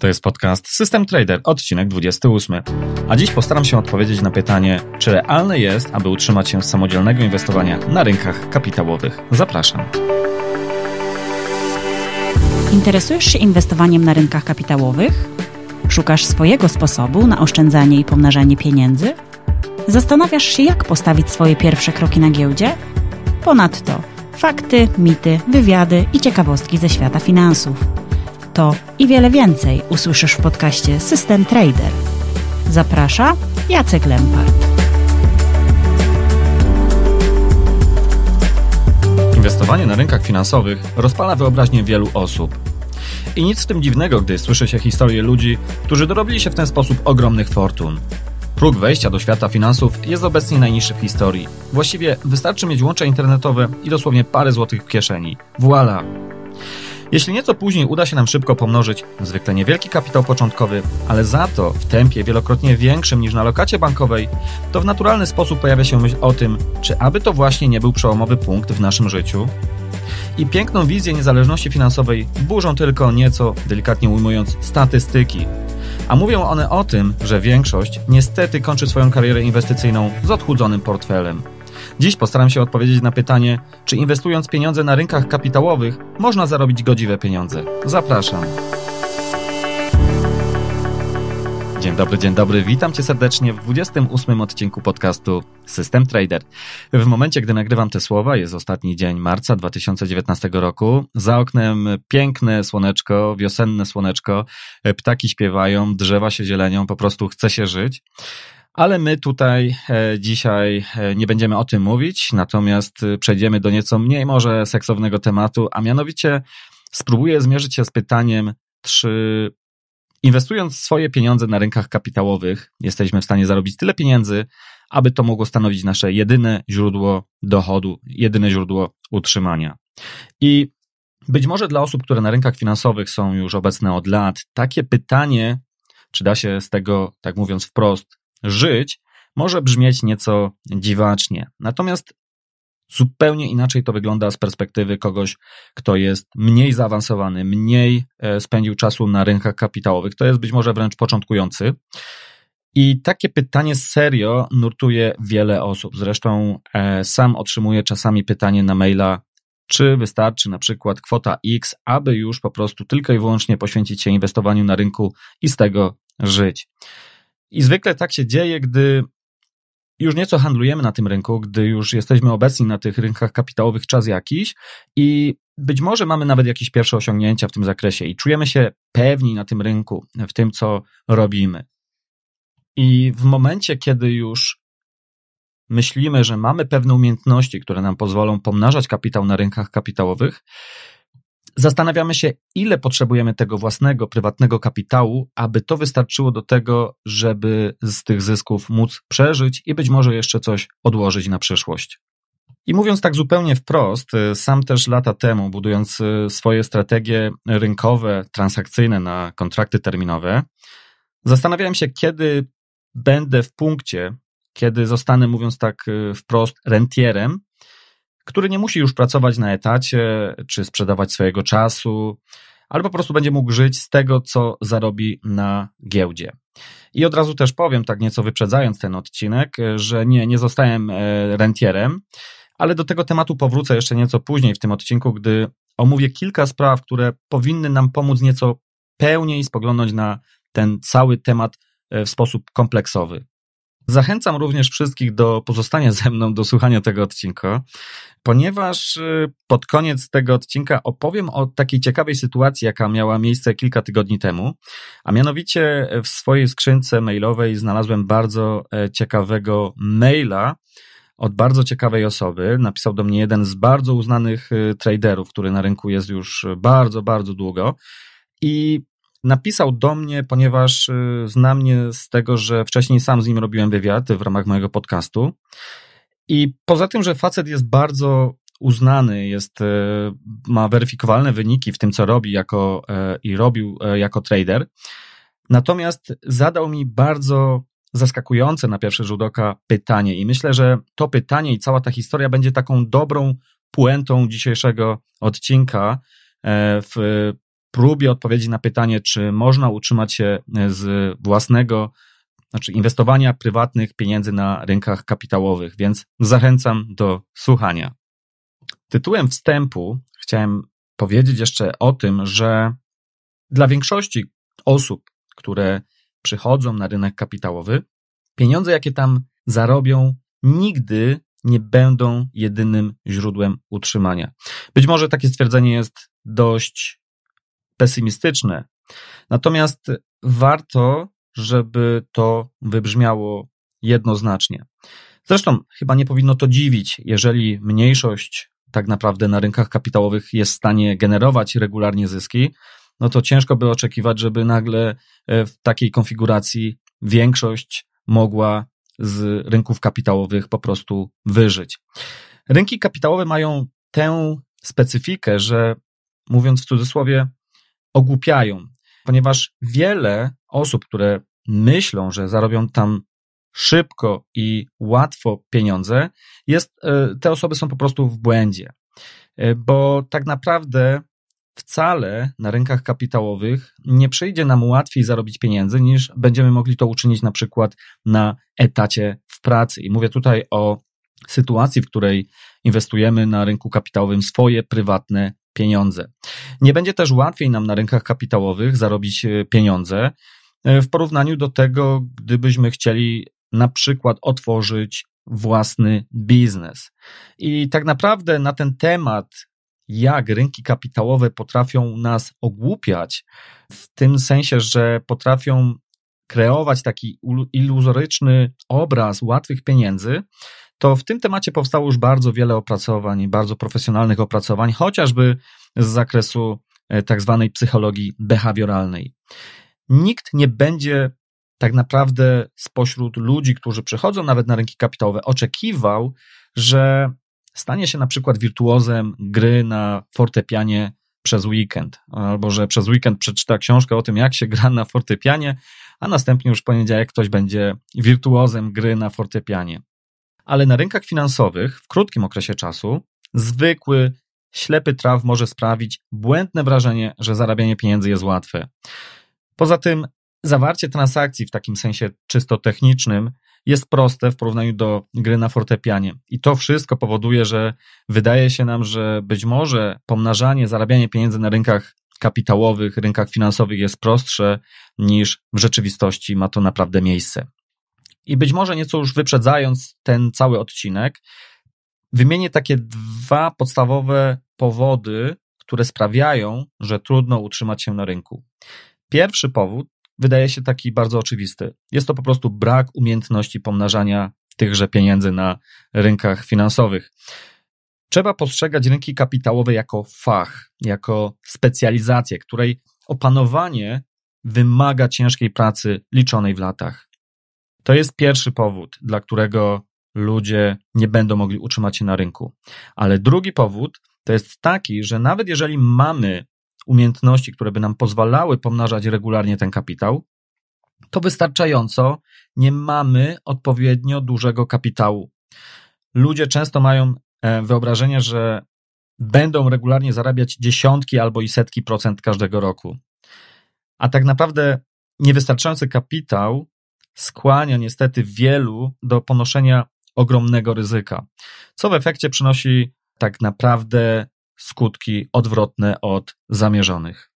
To jest podcast System Trader, odcinek 28. A dziś postaram się odpowiedzieć na pytanie, czy realne jest, aby utrzymać się z samodzielnego inwestowania na rynkach kapitałowych. Zapraszam. Interesujesz się inwestowaniem na rynkach kapitałowych? Szukasz swojego sposobu na oszczędzanie i pomnażanie pieniędzy? Zastanawiasz się, jak postawić swoje pierwsze kroki na giełdzie? Ponadto fakty, mity, wywiady i ciekawostki ze świata finansów. To i wiele więcej usłyszysz w podcaście System Trader. Zaprasza Jacek Lempart. Inwestowanie na rynkach finansowych rozpala wyobraźnię wielu osób. I nic w tym dziwnego, gdy słyszy się historie ludzi, którzy dorobili się w ten sposób ogromnych fortun. Próg wejścia do świata finansów jest obecnie najniższy w historii. Właściwie wystarczy mieć łącze internetowe i dosłownie parę złotych w kieszeni. Voila! Jeśli nieco później uda się nam szybko pomnożyć zwykle niewielki kapitał początkowy, ale za to w tempie wielokrotnie większym niż na lokacie bankowej, to w naturalny sposób pojawia się myśl o tym, czy aby to właśnie nie był przełomowy punkt w naszym życiu? I piękną wizję niezależności finansowej burzą tylko nieco, delikatnie ujmując, statystyki. A mówią one o tym, że większość niestety kończy swoją karierę inwestycyjną z odchudzonym portfelem. Dziś postaram się odpowiedzieć na pytanie, czy inwestując pieniądze na rynkach kapitałowych można zarobić godziwe pieniądze. Zapraszam. Dzień dobry, dzień dobry. Witam cię serdecznie w 28 odcinku podcastu System Trader. W momencie, gdy nagrywam te słowa, jest ostatni dzień marca 2019 roku. Za oknem piękne słoneczko, wiosenne słoneczko. Ptaki śpiewają, drzewa się zielenią, po prostu chce się żyć. Ale my tutaj e, dzisiaj e, nie będziemy o tym mówić, natomiast e, przejdziemy do nieco mniej może seksownego tematu, a mianowicie spróbuję zmierzyć się z pytaniem, czy inwestując swoje pieniądze na rynkach kapitałowych jesteśmy w stanie zarobić tyle pieniędzy, aby to mogło stanowić nasze jedyne źródło dochodu, jedyne źródło utrzymania. I być może dla osób, które na rynkach finansowych są już obecne od lat, takie pytanie, czy da się z tego, tak mówiąc wprost, żyć może brzmieć nieco dziwacznie. Natomiast zupełnie inaczej to wygląda z perspektywy kogoś, kto jest mniej zaawansowany, mniej e, spędził czasu na rynkach kapitałowych, to jest być może wręcz początkujący. I takie pytanie serio nurtuje wiele osób. Zresztą e, sam otrzymuję czasami pytanie na maila, czy wystarczy na przykład kwota X, aby już po prostu tylko i wyłącznie poświęcić się inwestowaniu na rynku i z tego żyć. I zwykle tak się dzieje, gdy już nieco handlujemy na tym rynku, gdy już jesteśmy obecni na tych rynkach kapitałowych czas jakiś i być może mamy nawet jakieś pierwsze osiągnięcia w tym zakresie i czujemy się pewni na tym rynku, w tym co robimy. I w momencie, kiedy już myślimy, że mamy pewne umiejętności, które nam pozwolą pomnażać kapitał na rynkach kapitałowych, Zastanawiamy się, ile potrzebujemy tego własnego, prywatnego kapitału, aby to wystarczyło do tego, żeby z tych zysków móc przeżyć i być może jeszcze coś odłożyć na przyszłość. I mówiąc tak zupełnie wprost, sam też lata temu, budując e, swoje strategie rynkowe, transakcyjne na kontrakty terminowe, zastanawiałem się, kiedy będę w punkcie, kiedy zostanę, mówiąc tak e, wprost, rentierem, który nie musi już pracować na etacie czy sprzedawać swojego czasu, ale po prostu będzie mógł żyć z tego, co zarobi na giełdzie. I od razu też powiem, tak nieco wyprzedzając ten odcinek, że nie, nie zostałem e, rentierem, ale do tego tematu powrócę jeszcze nieco później w tym odcinku, gdy omówię kilka spraw, które powinny nam pomóc nieco pełniej spoglądać na ten cały temat e, w sposób kompleksowy. Zachęcam również wszystkich do pozostania ze mną, do słuchania tego odcinka, ponieważ y, pod koniec tego odcinka opowiem o takiej ciekawej sytuacji, jaka miała miejsce kilka tygodni temu, a mianowicie w swojej skrzynce mailowej znalazłem bardzo e, ciekawego maila, od bardzo ciekawej osoby. Napisał do mnie jeden z bardzo uznanych y, traderów, który na rynku jest już bardzo, bardzo długo. I Napisał do mnie, ponieważ y, zna mnie z tego, że wcześniej sam z nim robiłem wywiad w ramach mojego podcastu. I poza tym, że facet jest bardzo uznany, jest, y, ma weryfikowalne wyniki w tym, co robi jako, e, i robił e, jako trader. Natomiast zadał mi bardzo zaskakujące na pierwszy rzut oka pytanie, i myślę, że to pytanie i cała ta historia będzie taką dobrą puentą dzisiejszego odcinka e, w próbie odpowiedzi na pytanie, czy można utrzymać się e, z własnego, znaczy inwestowania prywatnych pieniędzy na rynkach kapitałowych, więc zachęcam do słuchania. Tytułem wstępu chciałem powiedzieć jeszcze o tym, że dla większości osób, które przychodzą na rynek kapitałowy, pieniądze, jakie tam zarobią, nigdy nie będą jedynym źródłem utrzymania. Być może takie stwierdzenie jest dość pesymistyczne. Natomiast warto, żeby to wybrzmiało jednoznacznie. Zresztą chyba nie powinno to dziwić, jeżeli mniejszość tak naprawdę na rynkach kapitałowych jest w stanie generować regularnie zyski, no to ciężko by oczekiwać, żeby nagle e, w takiej konfiguracji większość mogła z rynków kapitałowych po prostu wyżyć. Rynki kapitałowe mają tę specyfikę, że mówiąc w cudzysłowie, ogłupiają, ponieważ wiele osób, które myślą, że zarobią tam szybko i łatwo pieniądze, jest, e, te osoby są po prostu w błędzie. E, bo tak naprawdę wcale na rynkach kapitałowych nie przyjdzie nam łatwiej zarobić pieniędzy, niż będziemy mogli to uczynić na przykład na etacie w pracy. I mówię tutaj o sytuacji, w której inwestujemy na rynku kapitałowym swoje prywatne pieniądze. Nie będzie też łatwiej nam na rynkach kapitałowych zarobić e, pieniądze e, w porównaniu do tego, gdybyśmy chcieli na przykład otworzyć własny biznes. I tak naprawdę na ten temat, jak rynki kapitałowe potrafią nas ogłupiać, w tym sensie, że potrafią kreować taki iluzoryczny obraz łatwych pieniędzy, to w tym temacie powstało już bardzo wiele opracowań, bardzo profesjonalnych opracowań, chociażby z zakresu e, tak zwanej psychologii behawioralnej. Nikt nie będzie tak naprawdę spośród ludzi, którzy przychodzą nawet na rynki kapitałowe, oczekiwał, że stanie się na przykład wirtuozem gry na fortepianie przez weekend, albo że przez weekend przeczyta książkę o tym, jak się gra na fortepianie, a następnie już w poniedziałek ktoś będzie wirtuozem gry na fortepianie ale na rynkach finansowych w krótkim okresie czasu zwykły, ślepy traw może sprawić błędne wrażenie, że zarabianie pieniędzy jest łatwe. Poza tym, zawarcie transakcji w takim sensie czysto technicznym jest proste w porównaniu do gry na fortepianie. I to wszystko powoduje, że wydaje się nam, że być może pomnażanie, zarabianie pieniędzy na rynkach kapitałowych, rynkach finansowych jest prostsze niż w rzeczywistości ma to naprawdę miejsce. I być może nieco już wyprzedzając ten cały odcinek, wymienię takie dwa podstawowe powody, które sprawiają, że trudno utrzymać się na rynku. Pierwszy powód wydaje się taki bardzo oczywisty. Jest to po prostu brak umiejętności pomnażania tychże pieniędzy na rynkach finansowych. Trzeba postrzegać rynki kapitałowe jako fach, jako specjalizację, której opanowanie wymaga ciężkiej pracy liczonej w latach. To jest pierwszy powód, dla którego ludzie nie będą mogli utrzymać się na rynku. Ale drugi powód to jest taki, że nawet jeżeli mamy umiejętności, które by nam pozwalały pomnażać regularnie ten kapitał, to wystarczająco nie mamy odpowiednio dużego kapitału. Ludzie często mają e, wyobrażenie, że będą regularnie zarabiać dziesiątki albo i setki procent każdego roku. A tak naprawdę niewystarczający kapitał skłania niestety wielu do ponoszenia ogromnego ryzyka, co w efekcie przynosi tak naprawdę skutki odwrotne od zamierzonych.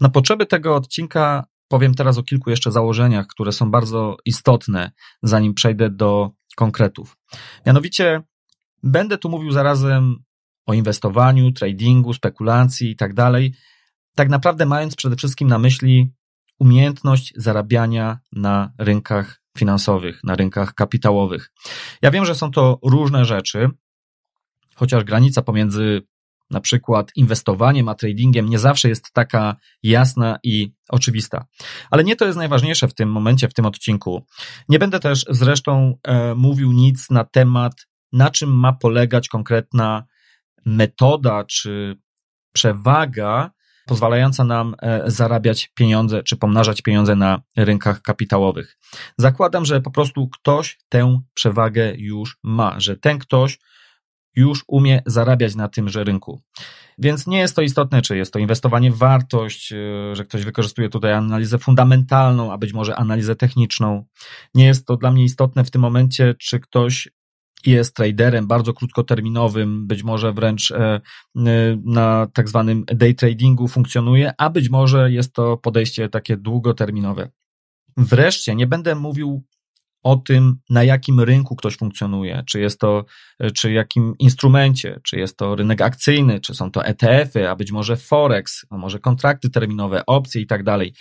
Na potrzeby tego odcinka powiem teraz o kilku jeszcze założeniach, które są bardzo istotne, zanim przejdę do konkretów. Mianowicie będę tu mówił zarazem o inwestowaniu, tradingu, spekulacji i tak dalej, tak naprawdę mając przede wszystkim na myśli umiejętność zarabiania na rynkach finansowych, na rynkach kapitałowych. Ja wiem, że są to różne rzeczy, chociaż granica pomiędzy na przykład inwestowaniem a tradingiem nie zawsze jest taka jasna i oczywista. Ale nie to jest najważniejsze w tym momencie, w tym odcinku. Nie będę też zresztą e, mówił nic na temat, na czym ma polegać konkretna metoda czy przewaga pozwalająca nam e, zarabiać pieniądze czy pomnażać pieniądze na rynkach kapitałowych. Zakładam, że po prostu ktoś tę przewagę już ma, że ten ktoś już umie zarabiać na tymże rynku. Więc nie jest to istotne, czy jest to inwestowanie w wartość, e, że ktoś wykorzystuje tutaj analizę fundamentalną, a być może analizę techniczną. Nie jest to dla mnie istotne w tym momencie, czy ktoś jest traderem bardzo krótkoterminowym, być może wręcz e, e, na tak zwanym day tradingu funkcjonuje, a być może jest to podejście takie długoterminowe. Wreszcie nie będę mówił o tym, na jakim rynku ktoś funkcjonuje, czy jest to, e, czy jakim instrumencie, czy jest to rynek akcyjny, czy są to ETF-y, a być może Forex, a może kontrakty terminowe, opcje i tak dalej.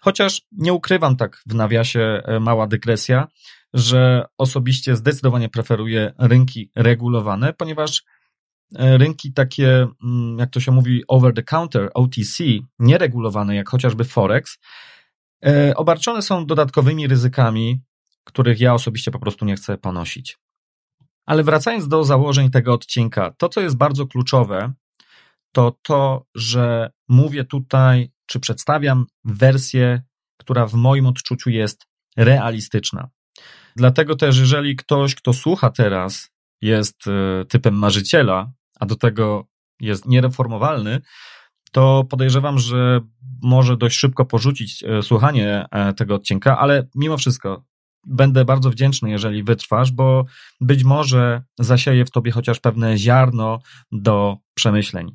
Chociaż nie ukrywam tak w nawiasie mała dygresja, że osobiście zdecydowanie preferuję rynki regulowane, ponieważ e, rynki takie, mm, jak to się mówi, over the counter, OTC, nieregulowane, jak chociażby Forex, e, obarczone są dodatkowymi ryzykami, których ja osobiście po prostu nie chcę ponosić. Ale wracając do założeń tego odcinka, to co jest bardzo kluczowe, to to, że mówię tutaj, czy przedstawiam wersję, która w moim odczuciu jest realistyczna. Dlatego też, jeżeli ktoś, kto słucha teraz, jest e, typem marzyciela, a do tego jest niereformowalny, to podejrzewam, że może dość szybko porzucić e, słuchanie e, tego odcinka, ale mimo wszystko będę bardzo wdzięczny, jeżeli wytrwasz, bo być może zasieje w tobie chociaż pewne ziarno do przemyśleń.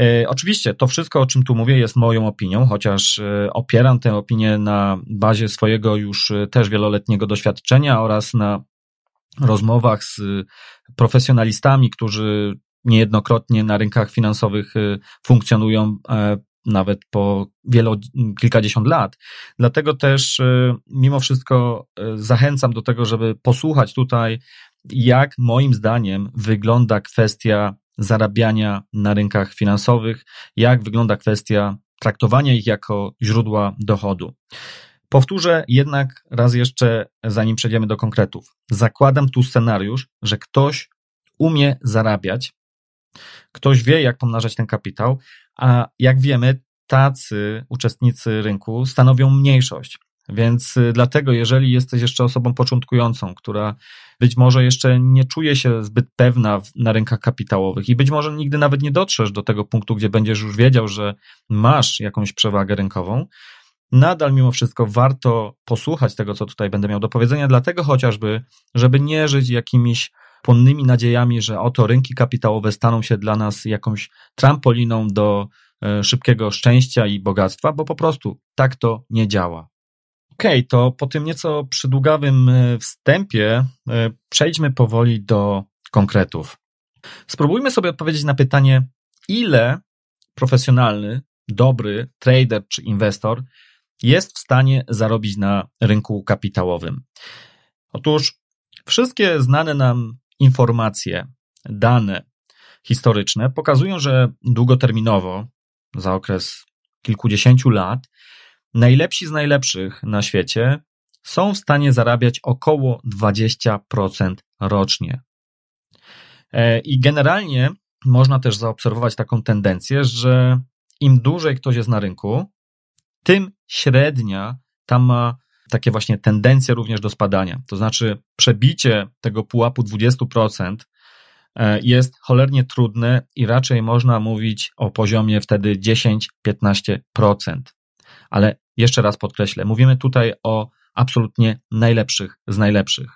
E, oczywiście to wszystko, o czym tu mówię, jest moją opinią, chociaż e, opieram tę opinię na bazie swojego już e, też wieloletniego doświadczenia oraz na rozmowach z profesjonalistami, którzy niejednokrotnie na rynkach finansowych funkcjonują nawet po wielo, kilkadziesiąt lat. Dlatego też mimo wszystko zachęcam do tego, żeby posłuchać tutaj, jak moim zdaniem wygląda kwestia zarabiania na rynkach finansowych, jak wygląda kwestia traktowania ich jako źródła dochodu. Powtórzę jednak raz jeszcze, zanim przejdziemy do konkretów. Zakładam tu scenariusz, że ktoś umie zarabiać, ktoś wie, jak pomnażać ten kapitał, a jak wiemy, tacy uczestnicy rynku stanowią mniejszość. Więc y, dlatego, jeżeli jesteś jeszcze osobą początkującą, która być może jeszcze nie czuje się zbyt pewna w, na rynkach kapitałowych i być może nigdy nawet nie dotrzesz do tego punktu, gdzie będziesz już wiedział, że masz jakąś przewagę rynkową, nadal mimo wszystko warto posłuchać tego, co tutaj będę miał do powiedzenia, dlatego chociażby, żeby nie żyć jakimiś płonnymi nadziejami, że oto rynki kapitałowe staną się dla nas jakąś trampoliną do e, szybkiego szczęścia i bogactwa, bo po prostu tak to nie działa. Okej, okay, to po tym nieco przydługawym e, wstępie e, przejdźmy powoli do konkretów. Spróbujmy sobie odpowiedzieć na pytanie, ile profesjonalny, dobry trader czy inwestor jest w stanie zarobić na rynku kapitałowym. Otóż wszystkie znane nam informacje, dane historyczne pokazują, że długoterminowo, za okres kilkudziesięciu lat, Najlepsi z najlepszych na świecie są w stanie zarabiać około 20% rocznie. E, I generalnie można też zaobserwować taką tendencję, że im dłużej ktoś jest na rynku, tym średnia tam ma takie właśnie tendencje również do spadania. To znaczy, przebicie tego pułapu 20% e, jest cholernie trudne i raczej można mówić o poziomie wtedy 10-15%. Ale jeszcze raz podkreślę, mówimy tutaj o absolutnie najlepszych z najlepszych.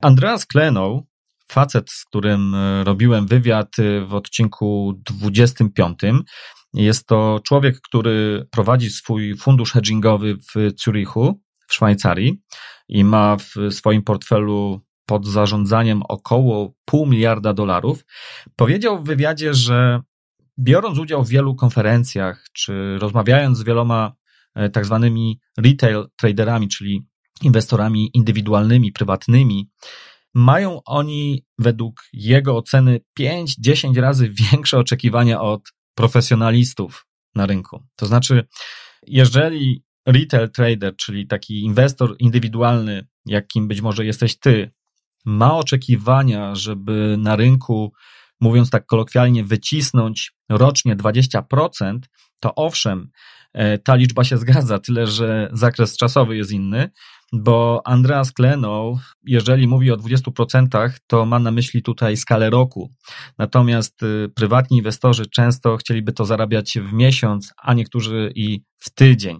Andreas Klenow, facet, z którym e, robiłem wywiad e, w odcinku 25, jest to człowiek, który prowadzi swój fundusz hedgingowy w Zurichu, w Szwajcarii i ma w swoim portfelu pod zarządzaniem około pół miliarda dolarów. Powiedział w wywiadzie, że biorąc udział w wielu konferencjach czy rozmawiając z wieloma E, tak zwanymi retail traderami, czyli inwestorami indywidualnymi, prywatnymi, mają oni według jego oceny 5-10 razy większe oczekiwania od profesjonalistów na rynku. To znaczy, jeżeli retail trader, czyli taki inwestor indywidualny, jakim być może jesteś ty, ma oczekiwania, żeby na rynku, mówiąc tak kolokwialnie, wycisnąć rocznie 20%, to owszem, E, ta liczba się zgadza, tyle że zakres czasowy jest inny, bo Andreas Klenow, jeżeli mówi o 20%, to ma na myśli tutaj skalę roku. Natomiast y, prywatni inwestorzy często chcieliby to zarabiać w miesiąc, a niektórzy i w tydzień.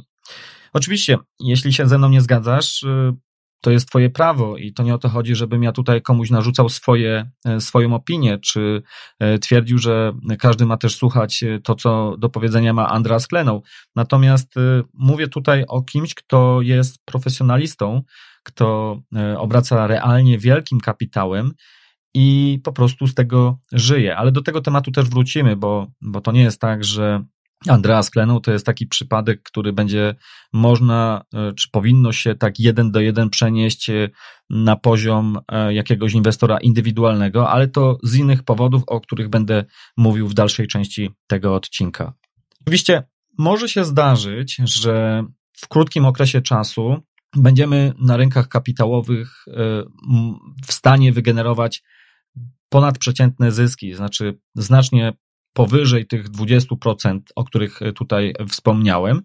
Oczywiście, jeśli się ze mną nie zgadzasz, y, to jest Twoje prawo i to nie o to chodzi, żebym ja tutaj komuś narzucał swoje, e, swoją opinię, czy e, twierdził, że każdy ma też słuchać e, to, co do powiedzenia ma Andras Klenął. Natomiast mówię tutaj o kimś, kto jest profesjonalistą, kto obraca realnie wielkim kapitałem i po prostu z tego żyje. Ale do tego tematu też wrócimy, bo, bo to nie jest tak, że Andreas Klenu to jest taki przypadek, który będzie można, e, czy powinno się tak jeden do jeden przenieść e, na poziom e, jakiegoś inwestora indywidualnego, ale to z innych powodów, o których będę mówił w dalszej części tego odcinka. Oczywiście może się zdarzyć, że w krótkim okresie czasu będziemy na rynkach kapitałowych w stanie wygenerować ponadprzeciętne zyski, znaczy znacznie powyżej tych 20%, o których y, tutaj wspomniałem.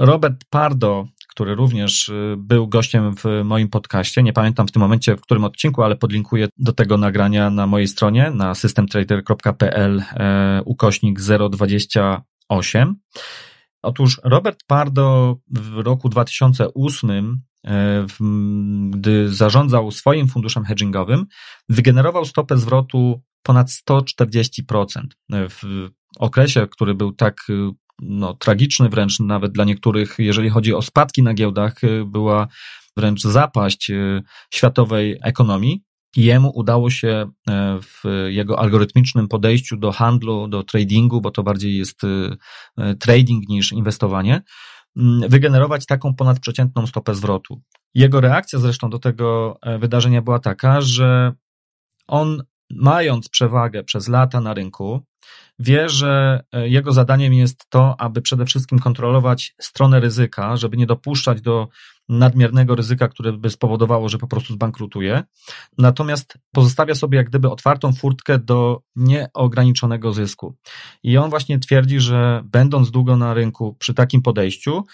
Robert Pardo, który również y, był gościem w moim podcaście, nie pamiętam w tym momencie w którym odcinku, ale podlinkuję do tego nagrania na mojej stronie na systemtrader.pl e, ukośnik 028. Otóż Robert Pardo w roku 2008 e, gdy zarządzał swoim funduszem hedgingowym, wygenerował stopę zwrotu ponad 140%. E, w okresie, który był tak e, no, tragiczny wręcz nawet dla niektórych, jeżeli chodzi o spadki na giełdach, e, była wręcz zapaść światowej ekonomii. Jemu udało się w jego algorytmicznym podejściu do handlu, do tradingu, bo to bardziej jest trading niż inwestowanie, wygenerować taką ponadprzeciętną stopę zwrotu. Jego reakcja zresztą do tego wydarzenia była taka, że on mając przewagę przez lata na rynku, wie, że e, jego zadaniem jest to, aby przede wszystkim kontrolować stronę ryzyka, żeby nie dopuszczać do nadmiernego ryzyka, które by spowodowało, że po prostu zbankrutuje. Natomiast pozostawia sobie jak gdyby otwartą furtkę do nieograniczonego zysku. I on właśnie twierdzi, że będąc długo na rynku przy takim podejściu,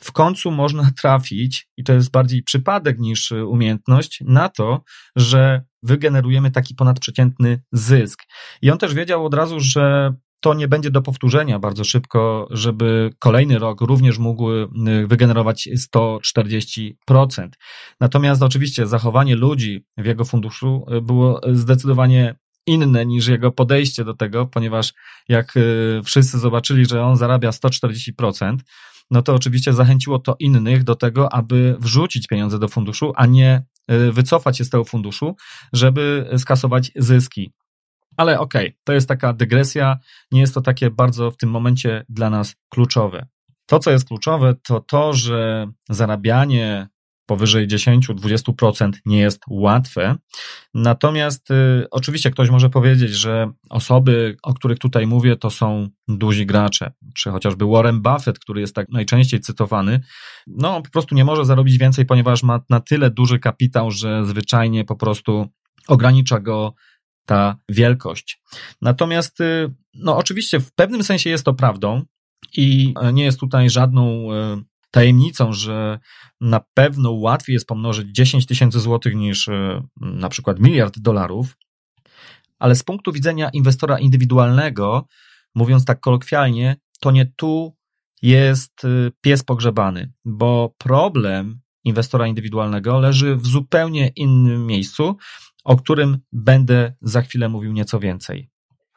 w końcu można trafić, i to jest bardziej przypadek niż y, umiejętność, na to, że wygenerujemy taki ponadprzeciętny zysk. I on też wiedział od razu, że to nie będzie do powtórzenia bardzo szybko, żeby kolejny rok również mógł y, wygenerować 140%. Natomiast oczywiście zachowanie ludzi w jego funduszu y, było zdecydowanie inne niż jego podejście do tego, ponieważ jak wszyscy zobaczyli, że on zarabia 140%, no to oczywiście zachęciło to innych do tego, aby wrzucić pieniądze do funduszu, a nie y, wycofać się z tego funduszu, żeby skasować zyski. Ale okej, okay, to jest taka dygresja, nie jest to takie bardzo w tym momencie dla nas kluczowe. To, co jest kluczowe, to to, że zarabianie powyżej 10-20% nie jest łatwe. Natomiast y, oczywiście ktoś może powiedzieć, że osoby, o których tutaj mówię, to są duzi gracze, czy chociażby Warren Buffett, który jest tak najczęściej cytowany, no po prostu nie może zarobić więcej, ponieważ ma na tyle duży kapitał, że zwyczajnie po prostu ogranicza go ta wielkość. Natomiast, y, no oczywiście w pewnym sensie jest to prawdą, i e, nie jest tutaj żadną e, tajemnicą, że na pewno łatwiej jest pomnożyć 10 tysięcy złotych niż y, na przykład miliard dolarów, ale z punktu widzenia inwestora indywidualnego, mówiąc tak kolokwialnie, to nie tu jest y, pies pogrzebany, bo problem inwestora indywidualnego leży w zupełnie innym miejscu, o którym będę za chwilę mówił nieco więcej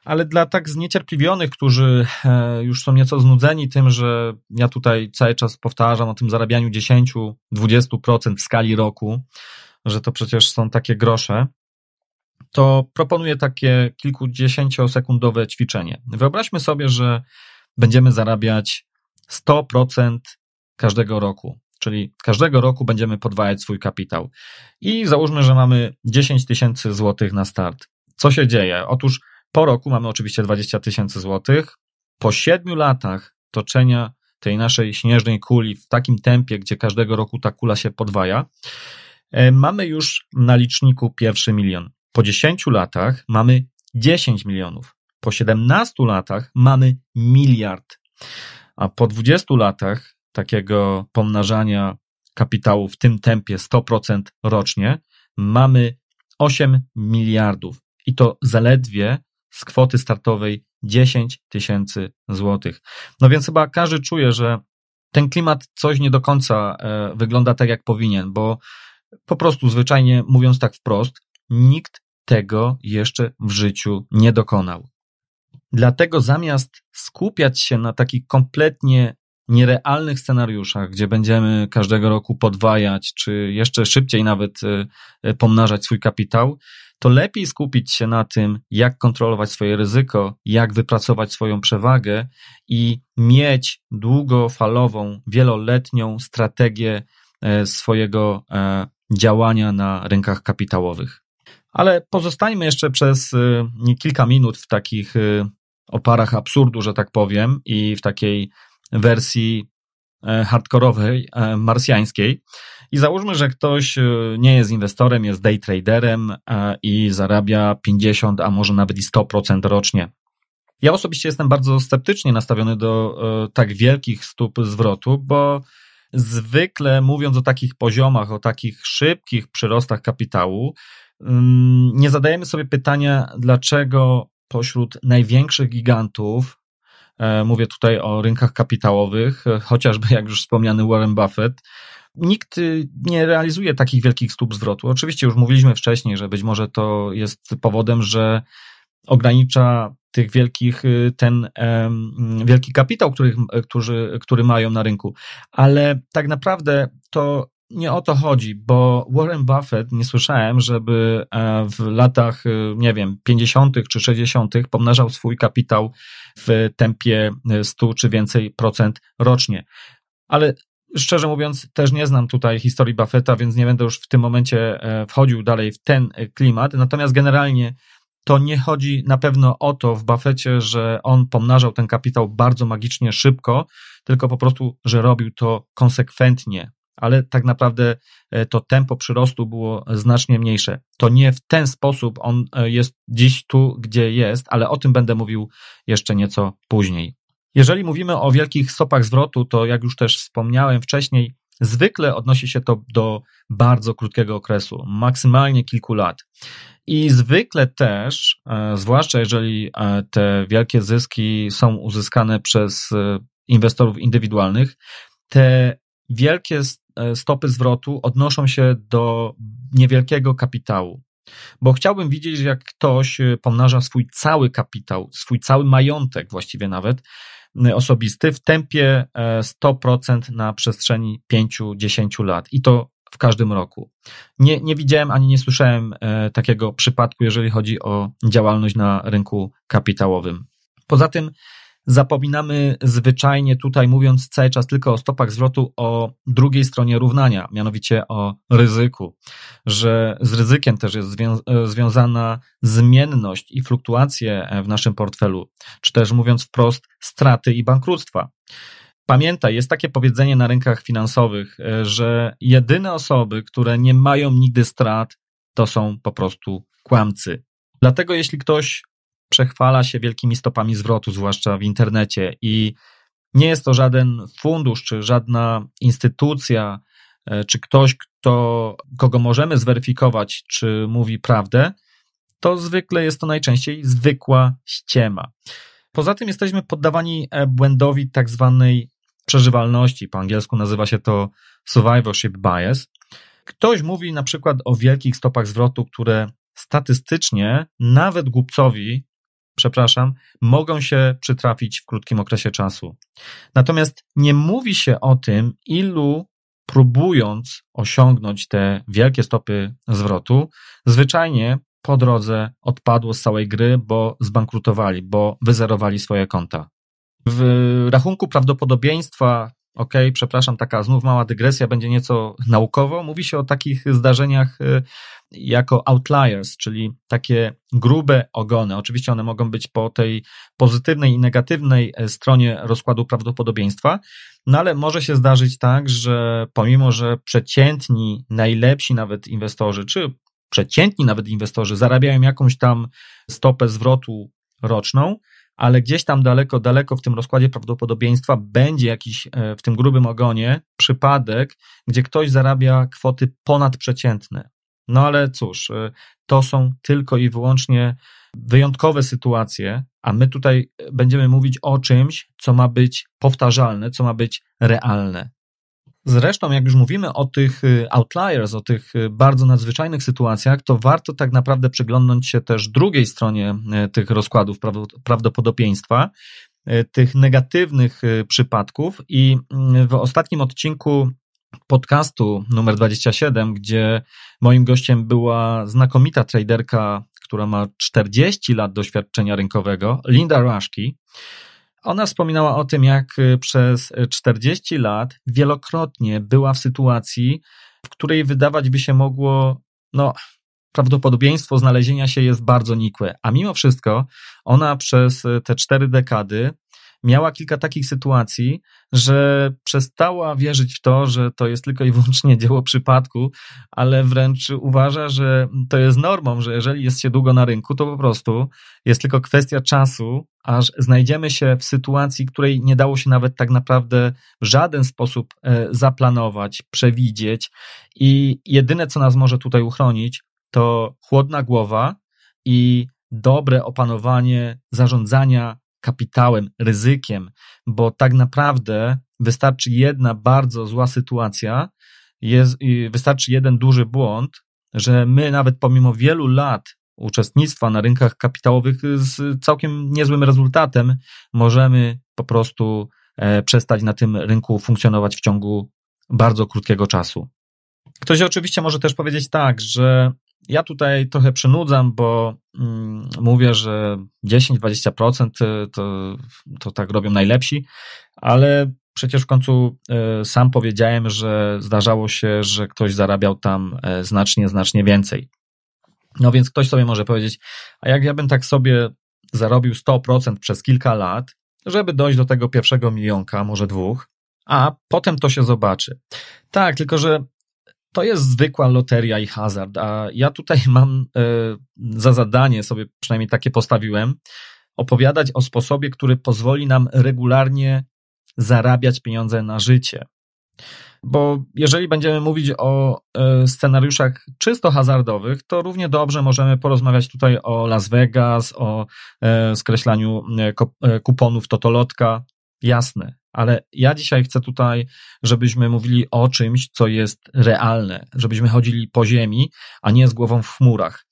ale dla tak zniecierpliwionych, którzy e, już są nieco znudzeni tym, że ja tutaj cały czas powtarzam o tym zarabianiu 10-20% w skali roku, że to przecież są takie grosze, to proponuję takie kilkudziesięciosekundowe ćwiczenie. Wyobraźmy sobie, że będziemy zarabiać 100% każdego roku, czyli każdego roku będziemy podwajać swój kapitał. I załóżmy, że mamy 10 tysięcy złotych na start. Co się dzieje? Otóż po roku mamy oczywiście 20 tysięcy złotych. Po siedmiu latach toczenia tej naszej śnieżnej kuli w takim tempie, gdzie każdego roku ta kula się podwaja, e, mamy już na liczniku pierwszy milion. Po 10 latach mamy 10 milionów. Po 17 latach mamy miliard. A po 20 latach takiego pomnażania kapitału w tym tempie 100% rocznie mamy 8 miliardów. I to zaledwie z kwoty startowej 10 tysięcy złotych. No więc chyba każdy czuje, że ten klimat coś nie do końca e, wygląda tak, jak powinien, bo po prostu, zwyczajnie mówiąc tak wprost, nikt tego jeszcze w życiu nie dokonał. Dlatego zamiast skupiać się na takich kompletnie nierealnych scenariuszach, gdzie będziemy każdego roku podwajać, czy jeszcze szybciej nawet e, pomnażać swój kapitał, to lepiej skupić się na tym, jak kontrolować swoje ryzyko, jak wypracować swoją przewagę i mieć długofalową, wieloletnią strategię e, swojego e, działania na rynkach kapitałowych. Ale pozostańmy jeszcze przez e, kilka minut w takich oparach absurdu, że tak powiem, i w takiej wersji E, hardkorowej, e, marsjańskiej. I załóżmy, że ktoś e, nie jest inwestorem, jest day traderem i zarabia 50, a może nawet i 100% rocznie. Ja osobiście jestem bardzo sceptycznie nastawiony do tak wielkich stóp zwrotu, bo zwykle mówiąc o takich poziomach, o takich szybkich przyrostach kapitału, mm, nie zadajemy sobie pytania, dlaczego pośród największych gigantów E, mówię tutaj o rynkach kapitałowych, e, chociażby jak już wspomniany Warren Buffett. Nikt y, nie realizuje takich wielkich stóp zwrotu. Oczywiście już mówiliśmy wcześniej, że być może to jest powodem, że ogranicza tych wielkich, y, ten um, wielki kapitał, których, którzy, który mają na rynku. Ale tak naprawdę to nie o to chodzi, bo Warren Buffett nie słyszałem, żeby e, w latach, e, nie wiem, 50. czy 60. pomnażał swój kapitał w tempie 100 e, czy więcej procent rocznie. Ale szczerze mówiąc, też nie znam tutaj historii Buffetta, więc nie będę już w tym momencie wchodził dalej w ten klimat. Natomiast generalnie to nie chodzi na pewno o to w Buffecie, że on pomnażał ten kapitał bardzo magicznie szybko, tylko po prostu, że robił to konsekwentnie, ale tak naprawdę e, to tempo przyrostu było znacznie mniejsze. To nie w ten sposób on e, jest dziś tu, gdzie jest, ale o tym będę mówił jeszcze nieco później. Jeżeli mówimy o wielkich stopach zwrotu, to jak już też wspomniałem wcześniej, zwykle odnosi się to do bardzo krótkiego okresu, maksymalnie kilku lat. I zwykle też, e, zwłaszcza jeżeli te wielkie zyski są uzyskane przez inwestorów indywidualnych, te wielkie E, stopy zwrotu odnoszą się do niewielkiego kapitału. Bo chciałbym widzieć, jak ktoś e, pomnaża swój cały kapitał, swój cały majątek właściwie nawet osobisty w tempie 100% e, na przestrzeni 5-10 lat. I to w każdym roku. Nie, nie widziałem ani nie słyszałem takiego przypadku, jeżeli chodzi o działalność na rynku kapitałowym. Poza tym, Zapominamy zwyczajnie tutaj, mówiąc cały czas tylko o stopach zwrotu, o drugiej stronie równania, mianowicie o ryzyku, że z ryzykiem też jest zwią- e, związana zmienność i fluktuacje e, w naszym portfelu, czy też mówiąc wprost, straty i bankructwa. Pamiętaj, jest takie powiedzenie na rynkach finansowych, e, że jedyne osoby, które nie mają nigdy strat, to są po prostu kłamcy. Dlatego, jeśli ktoś przechwala się wielkimi stopami zwrotu, zwłaszcza w internecie. I nie jest to żaden fundusz czy żadna instytucja, e, czy ktoś, kto, kogo możemy zweryfikować, czy mówi prawdę, to zwykle jest to najczęściej zwykła ściema. Poza tym jesteśmy poddawani e, błędowi tak zwanej przeżywalności. Po angielsku nazywa się to survivorship bias. Ktoś mówi na przykład o wielkich stopach zwrotu, które statystycznie nawet głupcowi przepraszam, mogą się przytrafić w krótkim okresie czasu. Natomiast nie mówi się o tym, ilu próbując osiągnąć te wielkie stopy zwrotu, zwyczajnie po drodze odpadło z całej gry, bo zbankrutowali, bo wyzerowali swoje konta. W rachunku prawdopodobieństwa Okej, okay, przepraszam, taka znów mała dygresja, będzie nieco naukowo. Mówi się o takich zdarzeniach y, jako outliers, czyli takie grube ogony. Oczywiście one mogą być po tej pozytywnej i negatywnej e, stronie rozkładu prawdopodobieństwa, no ale może się zdarzyć tak, że pomimo, że przeciętni, najlepsi nawet inwestorzy, czy przeciętni nawet inwestorzy zarabiają jakąś tam stopę zwrotu roczną, ale gdzieś tam daleko, daleko w tym rozkładzie prawdopodobieństwa będzie jakiś e, w tym grubym ogonie przypadek, gdzie ktoś zarabia kwoty ponadprzeciętne. No ale cóż, e, to są tylko i wyłącznie wyjątkowe sytuacje, a my tutaj będziemy mówić o czymś, co ma być powtarzalne, co ma być realne. Zresztą, jak już mówimy o tych y, outliers, o tych y, bardzo nadzwyczajnych sytuacjach, to warto tak naprawdę przyglądnąć się też drugiej stronie y, tych rozkładów prawdopodobieństwa, tych negatywnych przypadków. I mm, w ostatnim odcinku podcastu numer 27, gdzie moim gościem była znakomita traderka, która ma 40 lat doświadczenia rynkowego, Linda Raszki ona wspominała o tym, jak y, przez 40 y, lat wielokrotnie była w sytuacji, w której wydawać by się mogło, no, prawdopodobieństwo znalezienia się jest bardzo nikłe, a mimo wszystko ona przez y, te cztery dekady miała kilka takich sytuacji, że przestała wierzyć w to, że to jest tylko i wyłącznie dzieło przypadku, ale wręcz uważa, że to jest normą, że jeżeli jest się długo na rynku, to po prostu jest tylko kwestia czasu, aż znajdziemy się w sytuacji, której nie dało się nawet tak naprawdę w żaden sposób e, zaplanować, przewidzieć. I jedyne, co nas może tutaj uchronić, to chłodna głowa i dobre opanowanie zarządzania kapitałem, ryzykiem, bo tak naprawdę wystarczy jedna bardzo zła sytuacja, jest, wystarczy jeden duży błąd, że my nawet pomimo wielu lat uczestnictwa na rynkach kapitałowych z całkiem niezłym rezultatem możemy po prostu e, przestać na tym rynku funkcjonować w ciągu bardzo krótkiego czasu. Ktoś oczywiście może też powiedzieć tak, że ja tutaj trochę przynudzam, bo mm, mówię, że 10-20% y, to, to tak robią najlepsi, ale przecież w końcu y, sam powiedziałem, że zdarzało się, że ktoś zarabiał tam e, znacznie, znacznie więcej. No więc ktoś sobie może powiedzieć, a jak ja bym tak sobie zarobił 100% przez kilka lat, żeby dojść do tego pierwszego milionka, może dwóch, a potem to się zobaczy. Tak, tylko że to jest zwykła loteria i hazard, a ja tutaj mam e, za zadanie sobie przynajmniej takie postawiłem, opowiadać o sposobie, który pozwoli nam regularnie zarabiać pieniądze na życie. Bo jeżeli będziemy mówić o e, scenariuszach czysto hazardowych, to równie dobrze możemy porozmawiać tutaj o Las Vegas, o e, skreślaniu kuponów Totolotka. Jasne, ale ja dzisiaj chcę tutaj, żebyśmy mówili o czymś, co jest realne, żebyśmy chodzili po ziemi, a nie z głową w chmurach.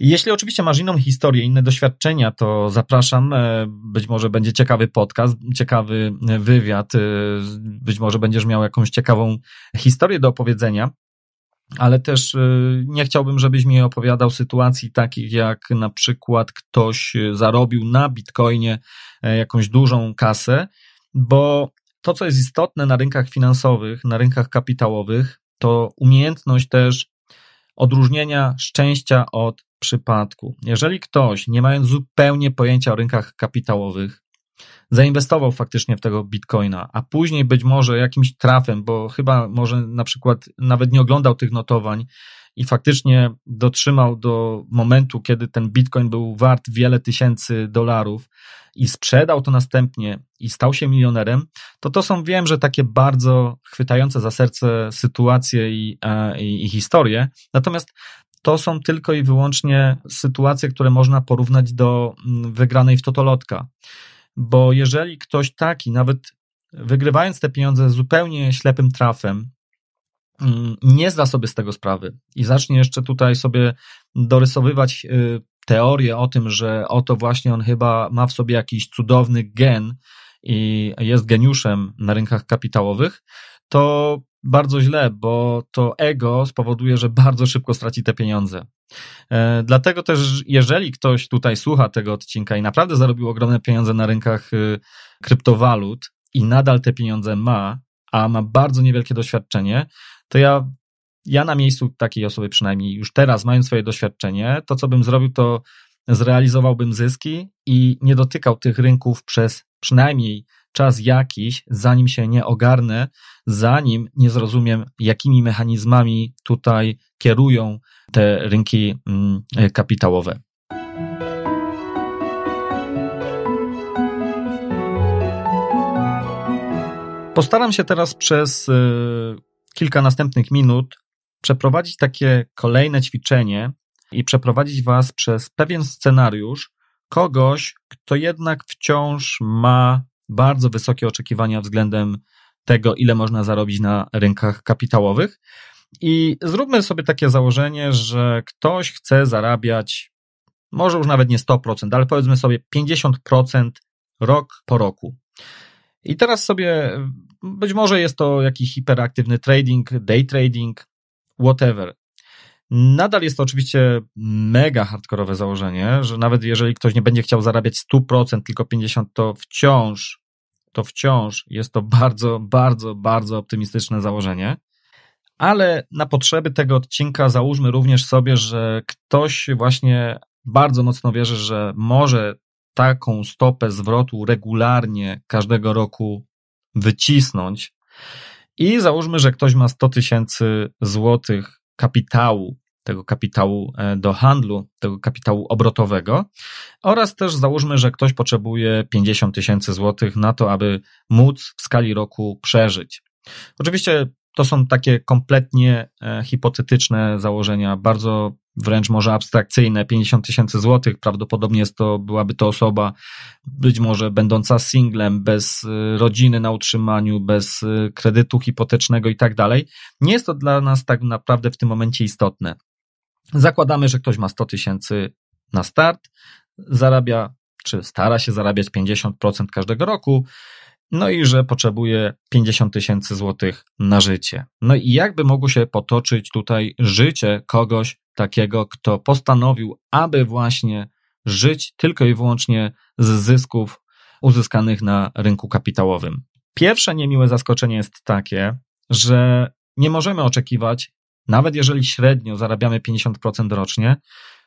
Jeśli oczywiście masz inną historię, inne doświadczenia, to zapraszam. E, być może będzie ciekawy podcast, ciekawy e, wywiad, e, być może będziesz miał jakąś ciekawą historię do opowiedzenia. Ale też nie chciałbym, żebyś mi opowiadał sytuacji takich, jak na przykład ktoś zarobił na bitcoinie jakąś dużą kasę, bo to, co jest istotne na rynkach finansowych, na rynkach kapitałowych, to umiejętność też odróżnienia szczęścia od przypadku. Jeżeli ktoś, nie mając zupełnie pojęcia o rynkach kapitałowych, zainwestował faktycznie w tego bitcoina, a później być może jakimś trafem, bo chyba może na przykład nawet nie oglądał tych notowań, i faktycznie dotrzymał do momentu, kiedy ten bitcoin był wart wiele tysięcy dolarów i sprzedał to następnie i stał się milionerem, to to są, wiem, że takie bardzo chwytające za serce sytuacje i, e, i, i historie. Natomiast to są tylko i wyłącznie sytuacje, które można porównać do mm, wygranej w Totolotka. Bo jeżeli ktoś taki, nawet wygrywając te pieniądze zupełnie ślepym trafem, Mm, nie zda sobie z tego sprawy i zacznie jeszcze tutaj sobie dorysowywać y, teorię o tym, że oto właśnie on chyba ma w sobie jakiś cudowny gen i jest geniuszem na rynkach kapitałowych, to bardzo źle, bo to ego spowoduje, że bardzo szybko straci te pieniądze. E, dlatego też, jeżeli ktoś tutaj słucha tego odcinka i naprawdę zarobił ogromne pieniądze na rynkach y, kryptowalut i nadal te pieniądze ma, a ma bardzo niewielkie doświadczenie, to ja, ja na miejscu takiej osoby przynajmniej już teraz, mając swoje doświadczenie, to co bym zrobił, to zrealizowałbym zyski i nie dotykał tych rynków przez przynajmniej czas jakiś, zanim się nie ogarnę, zanim nie zrozumiem, jakimi mechanizmami tutaj kierują te rynki mm, kapitałowe. Postaram się teraz przez y, kilka następnych minut przeprowadzić takie kolejne ćwiczenie i przeprowadzić Was przez pewien scenariusz kogoś, kto jednak wciąż ma bardzo wysokie oczekiwania względem tego, ile można zarobić na rynkach kapitałowych. I zróbmy sobie takie założenie, że ktoś chce zarabiać, może już nawet nie 100%, ale powiedzmy sobie 50% rok po roku. I teraz sobie być może jest to jakiś hiperaktywny trading, day trading, whatever. Nadal jest to oczywiście mega hardkorowe założenie, że nawet jeżeli ktoś nie będzie chciał zarabiać 100%, tylko 50%, to wciąż, to wciąż jest to bardzo, bardzo, bardzo optymistyczne założenie. Ale na potrzeby tego odcinka załóżmy również sobie, że ktoś właśnie bardzo mocno wierzy, że może taką stopę zwrotu regularnie każdego roku wycisnąć. I załóżmy, że ktoś ma 100 tysięcy złotych kapitału, tego kapitału e, do handlu, tego kapitału obrotowego, oraz też załóżmy, że ktoś potrzebuje 50 tysięcy złotych na to, aby móc w skali roku przeżyć. Oczywiście to są takie kompletnie e, hipotetyczne założenia, bardzo wręcz może abstrakcyjne 50 tysięcy złotych. Prawdopodobnie jest to, byłaby to osoba być może będąca singlem, bez y, rodziny na utrzymaniu, bez y, kredytu hipotecznego i tak dalej. Nie jest to dla nas tak naprawdę w tym momencie istotne. Zakładamy, że ktoś ma 100 tysięcy na start, zarabia czy stara się zarabiać 50% każdego roku, no i że potrzebuje 50 tysięcy złotych na życie. No i jakby mogło się potoczyć tutaj życie kogoś, takiego, kto postanowił, aby właśnie żyć tylko i wyłącznie z zysków uzyskanych na rynku kapitałowym. Pierwsze niemiłe zaskoczenie jest takie, że nie możemy oczekiwać, nawet jeżeli średnio zarabiamy 50% rocznie,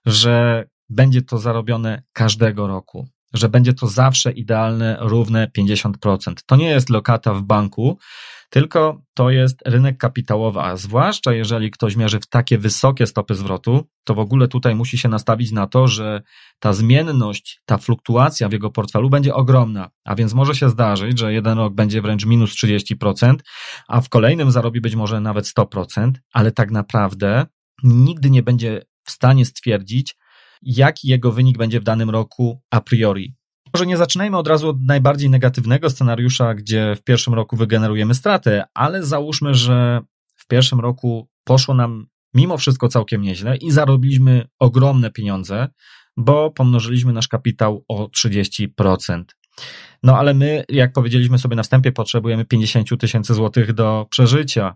że będzie to zarobione każdego roku, że będzie to zawsze idealne, równe 50%. To nie jest lokata w banku, tylko to jest rynek kapitałowy, a zwłaszcza jeżeli ktoś mierzy w takie wysokie stopy zwrotu, to w ogóle tutaj musi się nastawić na to, że ta zmienność, ta fluktuacja w jego portfelu będzie ogromna, a więc może się zdarzyć, że jeden rok będzie wręcz minus 30%, a w kolejnym zarobi być może nawet 100%, ale tak naprawdę nigdy nie będzie w stanie stwierdzić, jaki jego wynik będzie w danym roku a priori. Może nie zaczynajmy od razu od najbardziej negatywnego scenariusza, gdzie w pierwszym roku wygenerujemy stratę, ale załóżmy, że w pierwszym roku poszło nam mimo wszystko całkiem nieźle i zarobiliśmy ogromne pieniądze, bo pomnożyliśmy nasz kapitał o 30%. No ale my, jak powiedzieliśmy sobie na wstępie, potrzebujemy 50 tysięcy złotych do przeżycia.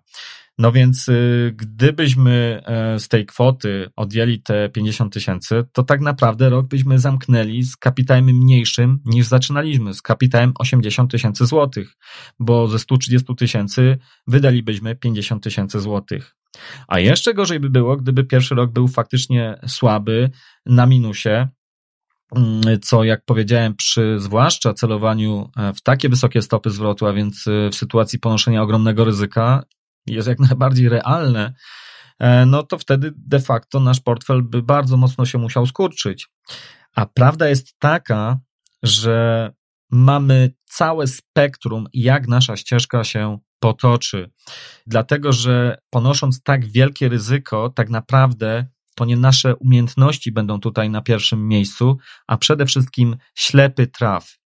No więc y, gdybyśmy e, z tej kwoty odjęli te 50 tysięcy, to tak naprawdę rok byśmy zamknęli z kapitałem mniejszym niż zaczynaliśmy, z kapitałem 80 tysięcy złotych, bo ze 130 tysięcy wydalibyśmy 50 tysięcy złotych. A jeszcze gorzej by było, gdyby pierwszy rok był faktycznie słaby, na minusie, mm, co jak powiedziałem, przy zwłaszcza celowaniu e, w takie wysokie stopy zwrotu, a więc e, w sytuacji ponoszenia ogromnego ryzyka, jest jak najbardziej realne, e, no to wtedy de facto nasz portfel by bardzo mocno się musiał skurczyć. A prawda jest taka, że mamy całe spektrum, jak nasza ścieżka się potoczy. Dlatego, że ponosząc tak wielkie ryzyko, tak naprawdę to nie nasze umiejętności będą tutaj na pierwszym miejscu, a przede wszystkim ślepy traf.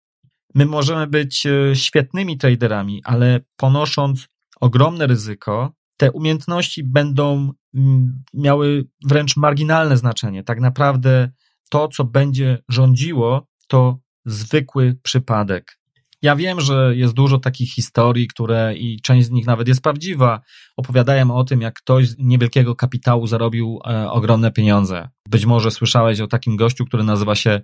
My możemy być e, świetnymi traderami, ale ponosząc ogromne ryzyko, te umiejętności będą mm, miały wręcz marginalne znaczenie. Tak naprawdę to, co będzie rządziło, to zwykły przypadek. Ja wiem, że jest dużo takich historii, które i część z nich nawet jest prawdziwa. Opowiadają o tym, jak ktoś z niewielkiego kapitału zarobił e, ogromne pieniądze. Być może słyszałeś o takim gościu, który nazywa się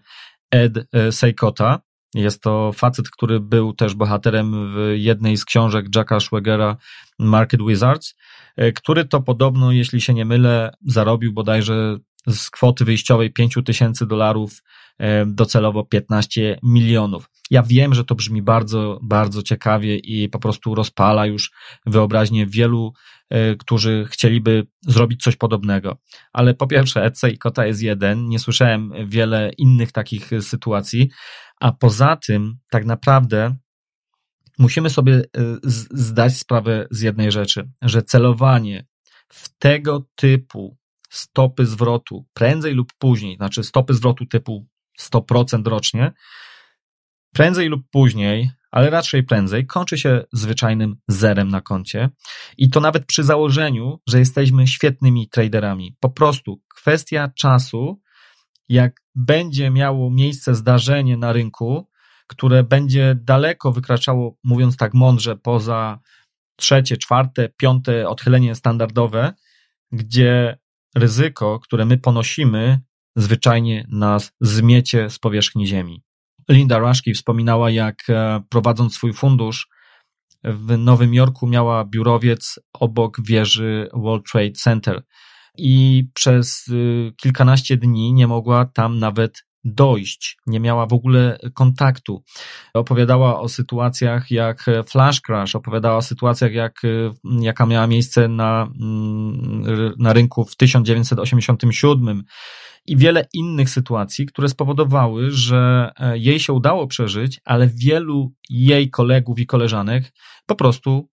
Ed e, Sejkota. Jest to facet, który był też bohaterem w jednej z książek Jacka Schwegera Market Wizards, e, który to podobno, jeśli się nie mylę, zarobił bodajże z kwoty wyjściowej 5 tysięcy dolarów e, docelowo 15 milionów. Ja wiem, że to brzmi bardzo, bardzo ciekawie i po prostu rozpala już wyobraźnię wielu, e, którzy chcieliby zrobić coś podobnego. Ale po pierwsze, Ece i Kota jest jeden. Nie słyszałem wiele innych takich sytuacji. A poza tym, tak naprawdę, musimy sobie y, zdać sprawę z jednej rzeczy, że celowanie w tego typu stopy zwrotu prędzej lub później, znaczy stopy zwrotu typu 100% rocznie, prędzej lub później, ale raczej prędzej, kończy się zwyczajnym zerem na koncie. I to nawet przy założeniu, że jesteśmy świetnymi traderami. Po prostu kwestia czasu, jak będzie miało miejsce zdarzenie na rynku, które będzie daleko wykraczało, mówiąc tak mądrze, poza trzecie, czwarte, piąte odchylenie standardowe, gdzie ryzyko, które my ponosimy, zwyczajnie nas zmiecie z powierzchni Ziemi. Linda Raszki wspominała, jak e, prowadząc swój fundusz w Nowym Jorku miała biurowiec obok wieży World Trade Center i przez y, kilkanaście dni nie mogła tam nawet dojść. Nie miała w ogóle kontaktu. Opowiadała o sytuacjach jak e, flash crash, opowiadała o sytuacjach jak, e, jaka miała miejsce na, mm, na rynku w 1987 i wiele innych sytuacji, które spowodowały, że e, jej się udało przeżyć, ale wielu jej kolegów i koleżanek po prostu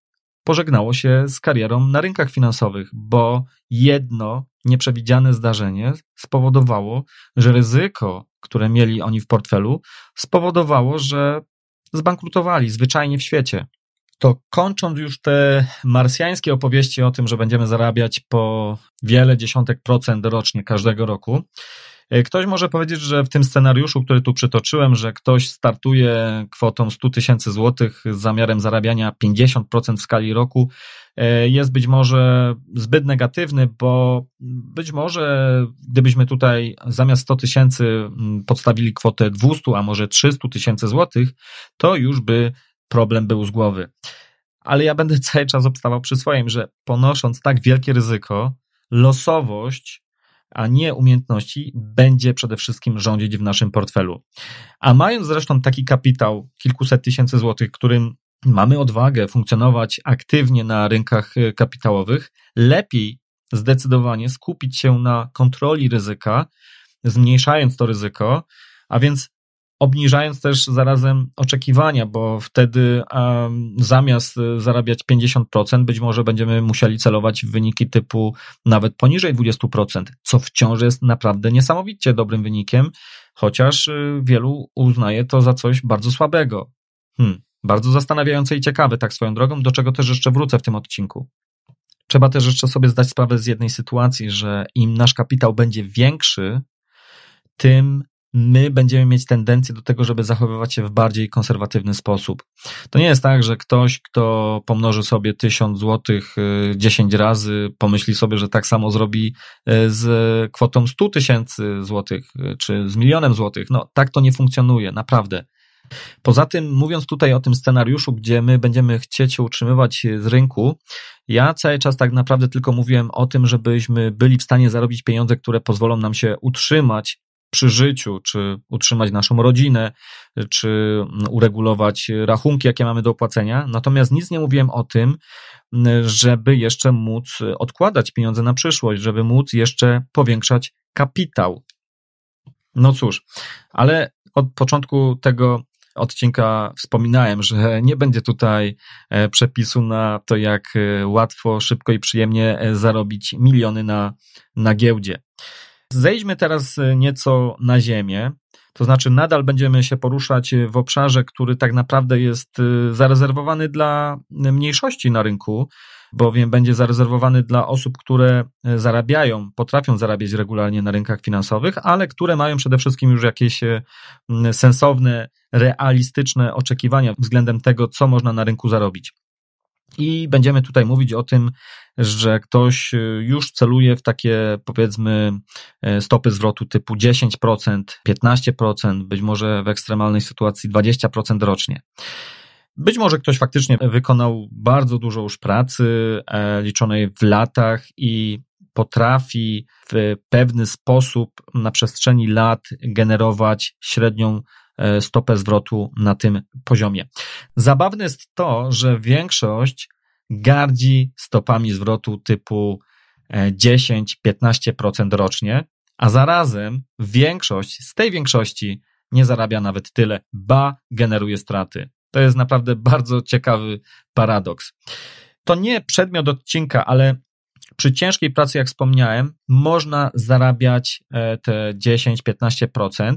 pożegnało się z karierą na rynkach finansowych, bo jedno nieprzewidziane zdarzenie spowodowało, że ryzyko, które mieli oni w portfelu, spowodowało, że zbankrutowali zwyczajnie w świecie. To kończąc już te marsjańskie opowieści o tym, że będziemy zarabiać po wiele dziesiątek procent rocznie każdego roku, E, ktoś może powiedzieć, że w tym scenariuszu, który tu przytoczyłem, że ktoś startuje kwotą 100 tysięcy złotych z zamiarem zarabiania 50% w skali roku, e, jest być może zbyt negatywny, bo być może gdybyśmy tutaj zamiast 100 tysięcy mm, podstawili kwotę 200, a może 300 tysięcy złotych, to już by problem był z głowy. Ale ja będę cały czas obstawał przy swoim, że ponosząc tak wielkie ryzyko, losowość a nie umiejętności, będzie przede wszystkim rządzić w naszym portfelu. A mając zresztą taki kapitał kilkuset tysięcy złotych, którym mamy odwagę funkcjonować aktywnie na rynkach y, kapitałowych, lepiej zdecydowanie skupić się na kontroli ryzyka, zmniejszając to ryzyko, a więc obniżając też zarazem oczekiwania, bo wtedy um, zamiast y, zarabiać 50%, być może będziemy musieli celować w wyniki typu nawet poniżej 20%, co wciąż jest naprawdę niesamowicie dobrym wynikiem, chociaż y, wielu uznaje to za coś bardzo słabego. Hmm, bardzo zastanawiające i ciekawe, tak swoją drogą, do czego też jeszcze wrócę w tym odcinku. Trzeba też jeszcze sobie zdać sprawę z jednej sytuacji, że im nasz kapitał będzie większy, tym my będziemy mieć tendencję do tego, żeby zachowywać się w bardziej konserwatywny sposób. To nie jest tak, że ktoś, kto pomnoży sobie 1000 zł 10 razy, pomyśli sobie, że tak samo zrobi y, z kwotą 100 tysięcy złotych y, czy z milionem złotych. No, tak to nie funkcjonuje, naprawdę. Poza tym, mówiąc tutaj o tym scenariuszu, gdzie my będziemy chcieć się utrzymywać y, z rynku, ja cały czas tak naprawdę tylko mówiłem o tym, żebyśmy byli w stanie zarobić pieniądze, które pozwolą nam się utrzymać przy życiu, czy utrzymać naszą rodzinę, czy uregulować rachunki, jakie mamy do opłacenia. Natomiast nic nie mówiłem o tym, żeby jeszcze móc odkładać pieniądze na przyszłość, żeby móc jeszcze powiększać kapitał. No cóż, ale od początku tego odcinka wspominałem, że nie będzie tutaj e, przepisu na to, jak e, łatwo, szybko i przyjemnie e, zarobić miliony na, na giełdzie. Zejdźmy teraz e, nieco na ziemię. To znaczy, nadal będziemy się poruszać e, w obszarze, który tak naprawdę jest e, zarezerwowany dla mniejszości na rynku, bowiem będzie zarezerwowany dla osób, które zarabiają, potrafią zarabiać regularnie na rynkach finansowych, ale które mają przede wszystkim już jakieś sensowne, realistyczne oczekiwania względem tego, co można na rynku zarobić. I będziemy tutaj mówić o tym, że ktoś y, już celuje w takie powiedzmy e, stopy zwrotu typu 10%, 15%, być może w ekstremalnej sytuacji 20% rocznie. Być może ktoś faktycznie wykonał bardzo dużo już pracy e, liczonej w latach i potrafi w pewny sposób na przestrzeni lat generować średnią E, stopę zwrotu na tym poziomie. Zabawne jest to, że większość gardzi stopami zwrotu typu 10-15% e, rocznie, a zarazem większość z tej większości nie zarabia nawet tyle, ba generuje straty. To jest naprawdę bardzo ciekawy paradoks. To nie przedmiot odcinka, ale przy ciężkiej pracy, jak wspomniałem, można zarabiać e, te 10-15%.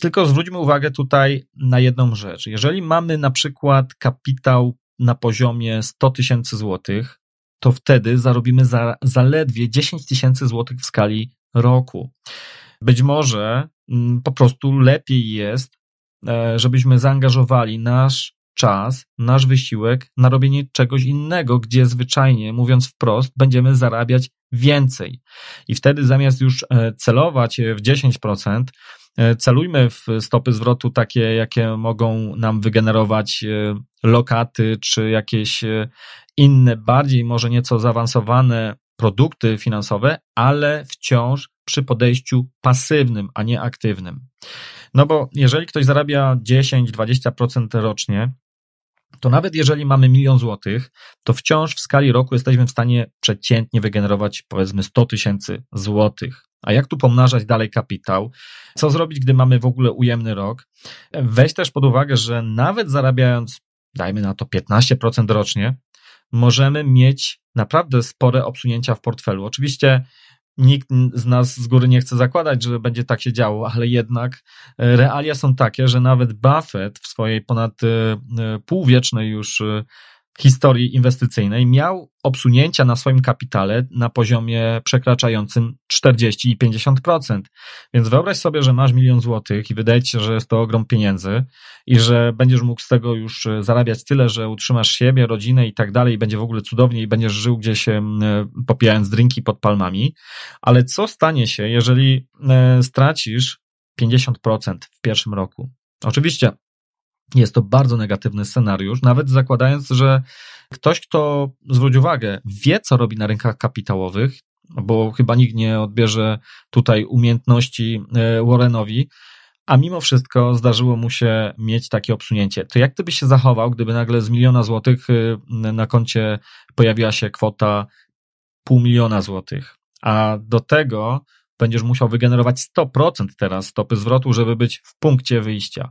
Tylko zwróćmy uwagę tutaj na jedną rzecz. Jeżeli mamy na przykład kapitał na poziomie 100 tysięcy złotych, to wtedy zarobimy za, zaledwie 10 tysięcy złotych w skali roku. Być może mm, po prostu lepiej jest, e, żebyśmy zaangażowali nasz czas, nasz wysiłek na robienie czegoś innego, gdzie zwyczajnie, mówiąc wprost, będziemy zarabiać więcej. I wtedy zamiast już e, celować e, w 10%, e, celujmy w stopy zwrotu takie, jakie mogą nam wygenerować lokaty czy jakieś inne, bardziej może nieco zaawansowane produkty finansowe, ale wciąż przy podejściu pasywnym, a nie aktywnym. No bo jeżeli ktoś zarabia 10-20% rocznie, to nawet jeżeli mamy milion złotych, to wciąż w skali roku jesteśmy w stanie przeciętnie wygenerować powiedzmy 100 tysięcy złotych. A jak tu pomnażać dalej kapitał? Co zrobić, gdy mamy w ogóle ujemny rok? Weź też pod uwagę, że nawet zarabiając, dajmy na to 15% rocznie, możemy mieć naprawdę spore obsunięcia w portfelu. Oczywiście nikt z nas z góry nie chce zakładać, że będzie tak się działo, ale jednak e, realia są takie, że nawet Buffett w swojej ponad e, e, półwiecznej już historii inwestycyjnej miał obsunięcia na swoim kapitale na poziomie przekraczającym 40 i 50%. Więc wyobraź sobie, że masz milion złotych i wydaje ci się, że jest to ogrom pieniędzy i że będziesz mógł z tego już e, zarabiać tyle, że utrzymasz siebie, rodzinę i tak dalej i będzie w ogóle cudownie i będziesz żył gdzieś e, popijając drinki pod palmami. Ale co stanie się, jeżeli e, stracisz 50% w pierwszym roku? Oczywiście jest to bardzo negatywny scenariusz, nawet zakładając, że ktoś, kto zwróci uwagę, wie, co robi na rynkach kapitałowych, bo chyba nikt nie odbierze tutaj umiejętności e, Warrenowi, a mimo wszystko zdarzyło mu się mieć takie obsunięcie. To jak gdyby się zachował, gdyby nagle z miliona złotych y, na koncie pojawiła się kwota pół miliona złotych, a do tego będziesz musiał wygenerować 100% teraz stopy zwrotu, żeby być w punkcie wyjścia.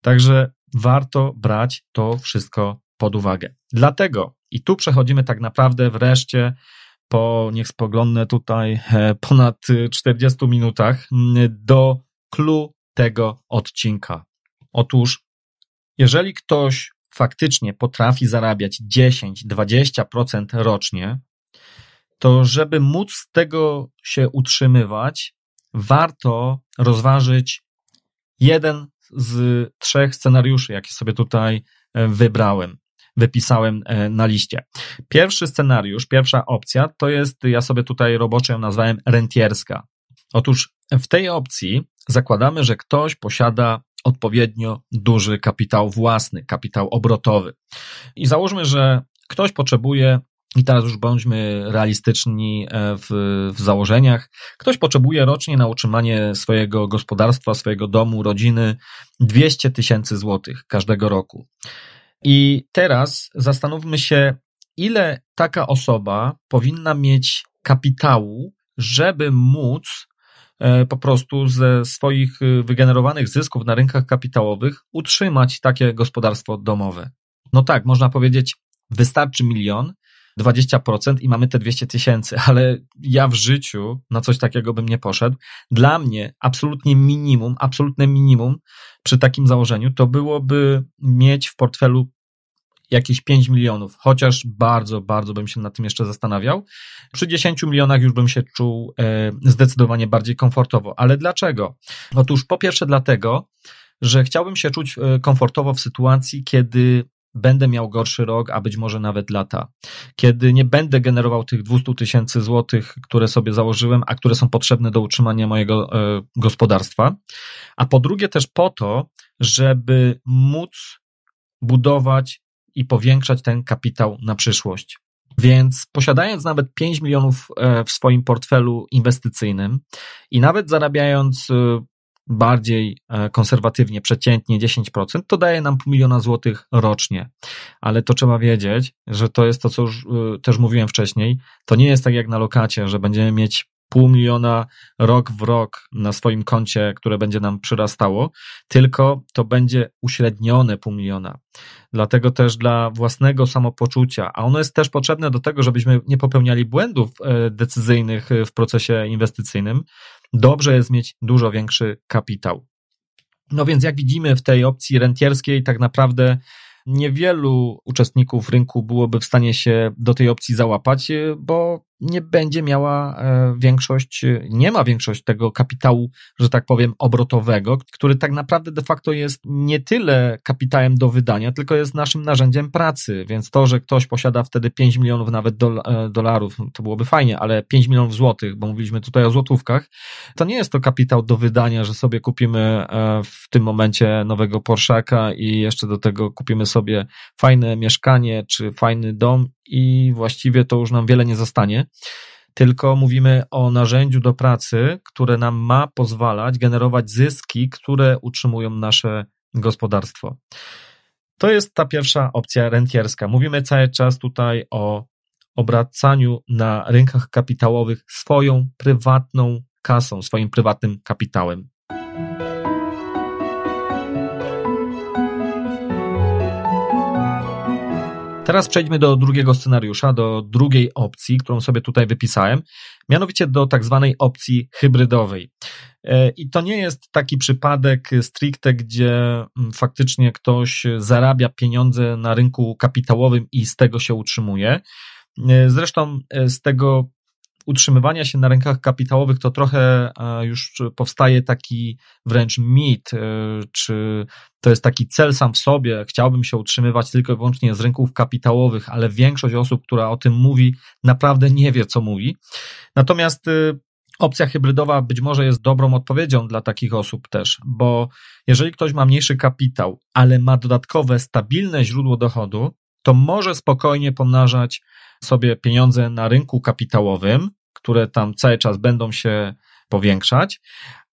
Także warto brać to wszystko pod uwagę. Dlatego, i tu przechodzimy tak naprawdę wreszcie po, niech spoglądnę tutaj, e, ponad 40 minutach, do clue tego odcinka. Otóż, jeżeli ktoś faktycznie potrafi zarabiać 10-20% rocznie, to żeby móc z tego się utrzymywać, warto rozważyć jeden z trzech scenariuszy, jakie sobie tutaj e, wybrałem, wypisałem e, na liście. Pierwszy scenariusz, pierwsza opcja to jest, ja sobie tutaj roboczo ją nazwałem rentierska. Otóż w tej opcji zakładamy, że ktoś posiada odpowiednio duży kapitał własny, kapitał obrotowy. I załóżmy, że ktoś potrzebuje i teraz już bądźmy realistyczni e, w, w, założeniach. Ktoś potrzebuje rocznie na utrzymanie swojego gospodarstwa, swojego domu, rodziny 200 tysięcy złotych każdego roku. I teraz zastanówmy się, ile taka osoba powinna mieć kapitału, żeby móc e, po prostu ze swoich e, wygenerowanych zysków na rynkach kapitałowych utrzymać takie gospodarstwo domowe. No tak, można powiedzieć, wystarczy milion, 20% i mamy te 200 tysięcy, ale ja w życiu na coś takiego bym nie poszedł. Dla mnie absolutnie minimum, absolutne minimum przy takim założeniu to byłoby mieć w portfelu jakieś 5 milionów, chociaż bardzo, bardzo bym się nad tym jeszcze zastanawiał. Przy 10 milionach już bym się czuł e, zdecydowanie bardziej komfortowo. Ale dlaczego? Otóż po pierwsze dlatego, że chciałbym się czuć e, komfortowo w sytuacji, kiedy będę miał gorszy rok, a być może nawet lata. Kiedy nie będę generował tych 200 tysięcy złotych, które sobie założyłem, a które są potrzebne do utrzymania mojego e, gospodarstwa. A po drugie też po to, żeby móc budować i powiększać ten kapitał na przyszłość. Więc posiadając nawet 5 milionów e, w swoim portfelu inwestycyjnym i nawet zarabiając e, bardziej e, konserwatywnie, przeciętnie 10%, to daje nam pół miliona złotych rocznie. Ale to trzeba wiedzieć, że to jest to, co już e, też mówiłem wcześniej. To nie jest tak jak na lokacie, że będziemy mieć pół miliona rok w rok na swoim koncie, które będzie nam przyrastało, tylko to będzie uśrednione pół miliona. Dlatego też dla własnego samopoczucia, a ono jest też potrzebne do tego, żebyśmy nie popełniali błędów e, decyzyjnych w procesie inwestycyjnym, dobrze jest mieć dużo większy kapitał. No więc jak widzimy w tej opcji rentierskiej tak naprawdę niewielu uczestników rynku byłoby w stanie się do tej opcji załapać, bo nie będzie miała e, większość, e, nie ma większość tego kapitału, że tak powiem, obrotowego, który tak naprawdę de facto jest nie tyle kapitałem do wydania, tylko jest naszym narzędziem pracy. Więc to, że ktoś posiada wtedy 5 milionów nawet e, dolarów, to byłoby fajnie, ale 5 milionów złotych, bo mówiliśmy tutaj o złotówkach, to nie jest to kapitał do wydania, że sobie kupimy w tym momencie nowego Porsche'a i jeszcze do tego kupimy sobie fajne mieszkanie czy fajny dom i właściwie to już nam wiele nie zostanie. Tylko mówimy o narzędziu do pracy, które nam ma pozwalać generować zyski, które utrzymują nasze gospodarstwo. To jest ta pierwsza opcja rentierska. Mówimy cały czas tutaj o obracaniu na rynkach kapitałowych swoją prywatną kasą, swoim prywatnym kapitałem. teraz przejdźmy do drugiego scenariusza, do drugiej opcji, którą sobie tutaj wypisałem, mianowicie do tak zwanej opcji hybrydowej. E, I to nie jest taki przypadek stricte, gdzie mm, faktycznie ktoś zarabia pieniądze na rynku kapitałowym i z tego się utrzymuje. E, zresztą e, z tego utrzymywania się na rynkach kapitałowych to trochę e, już powstaje taki wręcz mit, e, czy to jest taki cel sam w sobie, chciałbym się utrzymywać tylko i wyłącznie z rynków kapitałowych, ale większość osób, która o tym mówi, naprawdę nie wie, co mówi. Natomiast e, Opcja hybrydowa być może jest dobrą odpowiedzią dla takich osób też, bo jeżeli ktoś ma mniejszy kapitał, ale ma dodatkowe, stabilne źródło dochodu, to może spokojnie pomnażać sobie pieniądze na rynku kapitałowym, które tam cały czas będą się powiększać,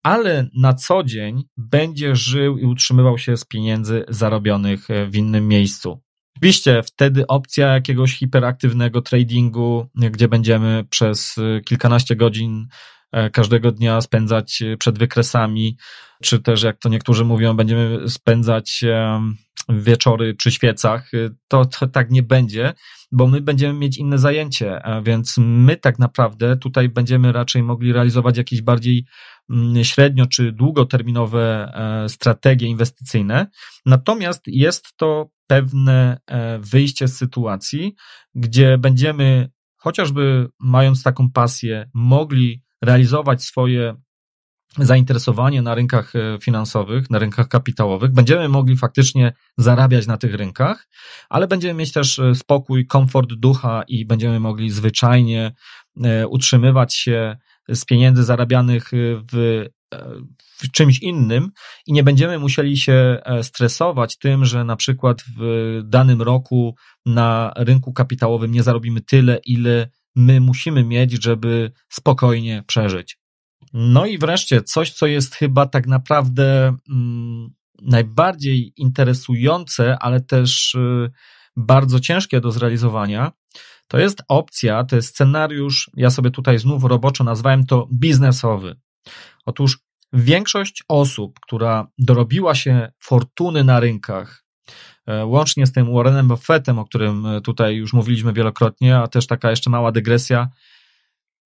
ale na co dzień będzie żył i utrzymywał się z pieniędzy zarobionych e, w innym miejscu. Oczywiście wtedy opcja jakiegoś hiperaktywnego tradingu, gdzie będziemy przez e, kilkanaście godzin E, każdego dnia spędzać e, przed wykresami, czy też jak to niektórzy mówią, będziemy spędzać e, wieczory przy świecach, to, to tak nie będzie, bo my będziemy mieć inne zajęcie, więc my tak naprawdę tutaj będziemy raczej mogli realizować jakieś bardziej mm, średnio czy długoterminowe strategie inwestycyjne. Natomiast jest to pewne wyjście z sytuacji, gdzie będziemy chociażby mając taką pasję, mogli realizować swoje zainteresowanie na rynkach e, finansowych, na rynkach kapitałowych, będziemy mogli faktycznie zarabiać na tych rynkach, ale będziemy mieć też e, spokój, komfort ducha i będziemy mogli zwyczajnie e, utrzymywać się z pieniędzy zarabianych w, w czymś innym i nie będziemy musieli się stresować tym, że na przykład w danym roku na rynku kapitałowym nie zarobimy tyle, ile my musimy mieć, żeby spokojnie przeżyć. No i wreszcie coś, co jest chyba tak naprawdę mm, najbardziej interesujące, ale też y, bardzo ciężkie do zrealizowania, to jest opcja, to jest scenariusz, ja sobie tutaj znów roboczo nazwałem to biznesowy. Otóż większość osób, która dorobiła się fortuny na rynkach, E, łącznie z tym Warrenem Buffettem, o którym e, tutaj już mówiliśmy wielokrotnie, a też taka jeszcze mała dygresja.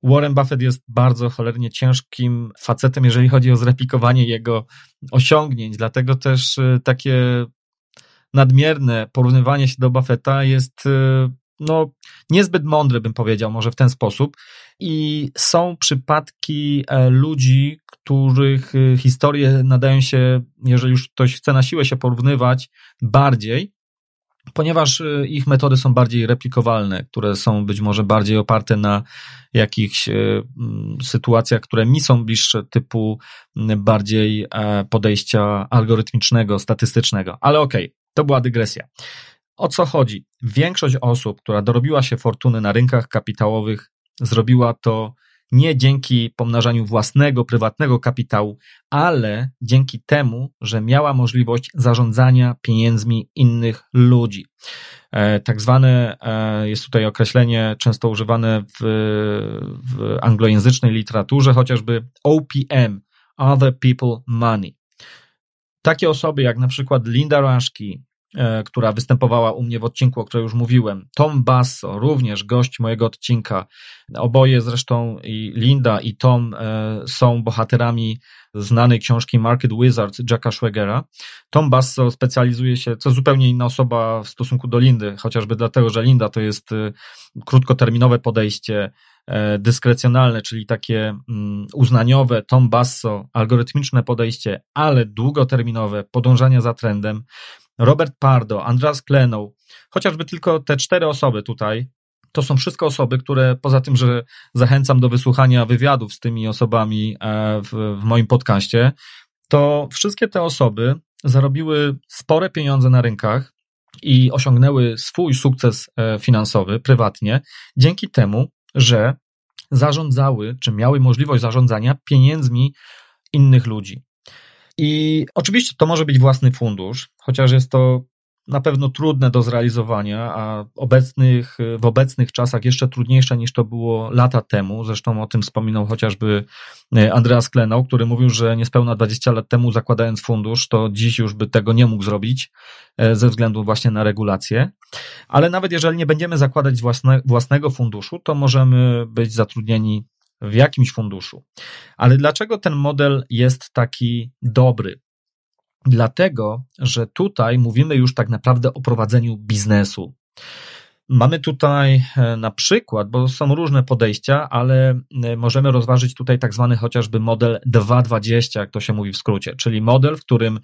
Warren Buffett jest bardzo cholernie ciężkim facetem, jeżeli chodzi o zreplikowanie jego osiągnięć, dlatego też e, takie nadmierne porównywanie się do Buffetta jest no, niezbyt mądre, bym powiedział, może w ten sposób. I są przypadki e, ludzi, których e, historie nadają się, jeżeli już ktoś chce na siłę się porównywać, bardziej, ponieważ e, ich metody są bardziej replikowalne, które są być może bardziej oparte na jakichś mm, sytuacjach, które mi są bliższe, typu bardziej podejścia algorytmicznego, statystycznego. Ale okej, okay, to była dygresja. O co chodzi? Większość osób, która dorobiła się fortuny na rynkach kapitałowych, Zrobiła to nie dzięki pomnażaniu własnego, prywatnego kapitału, ale dzięki temu, że miała możliwość zarządzania pieniędzmi innych ludzi. E, tak zwane e, jest tutaj określenie często używane w, w anglojęzycznej literaturze, chociażby OPM Other People Money. Takie osoby jak na przykład Linda Raszki, E, która występowała u mnie w odcinku, o którym już mówiłem. Tom Basso, również gość mojego odcinka. Oboje zresztą, i Linda i Tom, e, są bohaterami znanej książki Market Wizards Jacka Schwegera. Tom Basso specjalizuje się, co zupełnie inna osoba w stosunku do Lindy, chociażby dlatego, że Linda to jest e, krótkoterminowe podejście dyskrecjonalne, czyli takie mm, uznaniowe, Tom Basso, algorytmiczne podejście, ale długoterminowe, podążania za trendem. Robert Pardo, Andras Klenow, chociażby tylko te cztery osoby tutaj, to są wszystko osoby, które poza tym, że zachęcam do wysłuchania wywiadów z tymi osobami e, w, w moim podcaście, to wszystkie te osoby zarobiły spore pieniądze na rynkach i osiągnęły swój sukces e, finansowy prywatnie dzięki temu, że zarządzały, czy miały możliwość zarządzania pieniędzmi innych ludzi. I oczywiście to może być własny fundusz, chociaż jest to na pewno trudne do zrealizowania, a obecnych, w obecnych czasach jeszcze trudniejsze niż to było lata temu. Zresztą o tym wspominał chociażby e, Andreas Klenau, który mówił, że niespełna 20 lat temu zakładając fundusz, to dziś już by tego nie mógł zrobić e, ze względu właśnie na regulacje. Ale nawet jeżeli nie będziemy zakładać własne, własnego funduszu, to możemy być zatrudnieni w jakimś funduszu. Ale dlaczego ten model jest taki dobry? Dlatego, że tutaj mówimy już tak naprawdę o prowadzeniu biznesu. Mamy tutaj e, na przykład, bo są różne podejścia, ale e, możemy rozważyć tutaj tak zwany chociażby model 220, jak to się mówi w skrócie, czyli model, w którym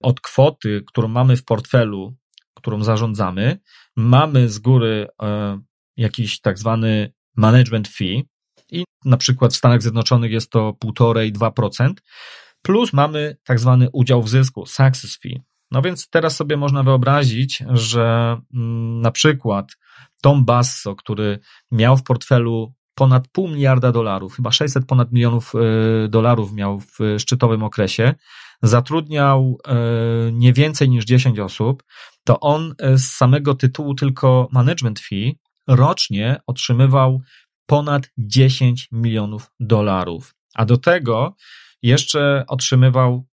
od kwoty, którą mamy w portfelu, którą zarządzamy, mamy z góry e, jakiś tak zwany management fee, i na przykład w Stanach Zjednoczonych jest to 1,5-2%. Plus mamy tak zwany udział w zysku, success fee. No więc teraz sobie można wyobrazić, że mm, na przykład Tom Basso, który miał w portfelu ponad pół miliarda dolarów, chyba 600 ponad milionów e, dolarów miał w szczytowym okresie, zatrudniał e, nie więcej niż 10 osób, to on e, z samego tytułu tylko management fee rocznie otrzymywał ponad 10 milionów dolarów. A do tego jeszcze otrzymywał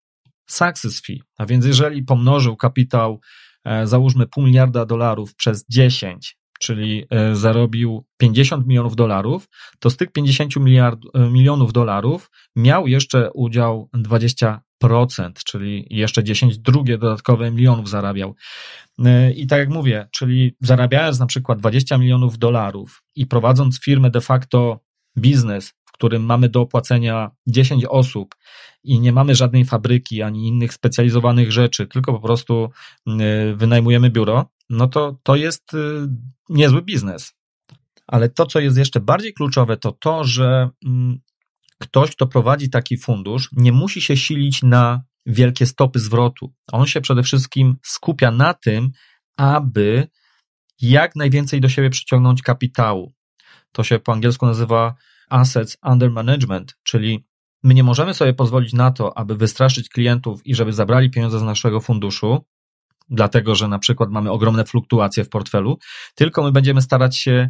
success fee. A więc jeżeli pomnożył kapitał, e, załóżmy pół miliarda dolarów przez 10, czyli e, zarobił 50 milionów dolarów, to z tych 50 miliard, e, milionów dolarów miał jeszcze udział 20 procent, czyli jeszcze 10 drugie dodatkowe milionów zarabiał. E, I tak jak mówię, czyli zarabiając na przykład 20 milionów dolarów i prowadząc firmę de facto biznes, w którym mamy do opłacenia 10 osób i nie mamy żadnej fabryki ani innych specjalizowanych rzeczy, tylko po prostu e, wynajmujemy biuro, no to to jest e, niezły biznes. Ale to, co jest jeszcze bardziej kluczowe, to to, że mm, ktoś, kto prowadzi taki fundusz, nie musi się silić na wielkie stopy zwrotu. On się przede wszystkim skupia na tym, aby jak najwięcej do siebie przyciągnąć kapitału. To się po angielsku nazywa assets under management, czyli my nie możemy sobie pozwolić na to, aby wystraszyć klientów i żeby zabrali pieniądze z naszego funduszu, dlatego że na przykład mamy ogromne fluktuacje w portfelu, tylko my będziemy starać się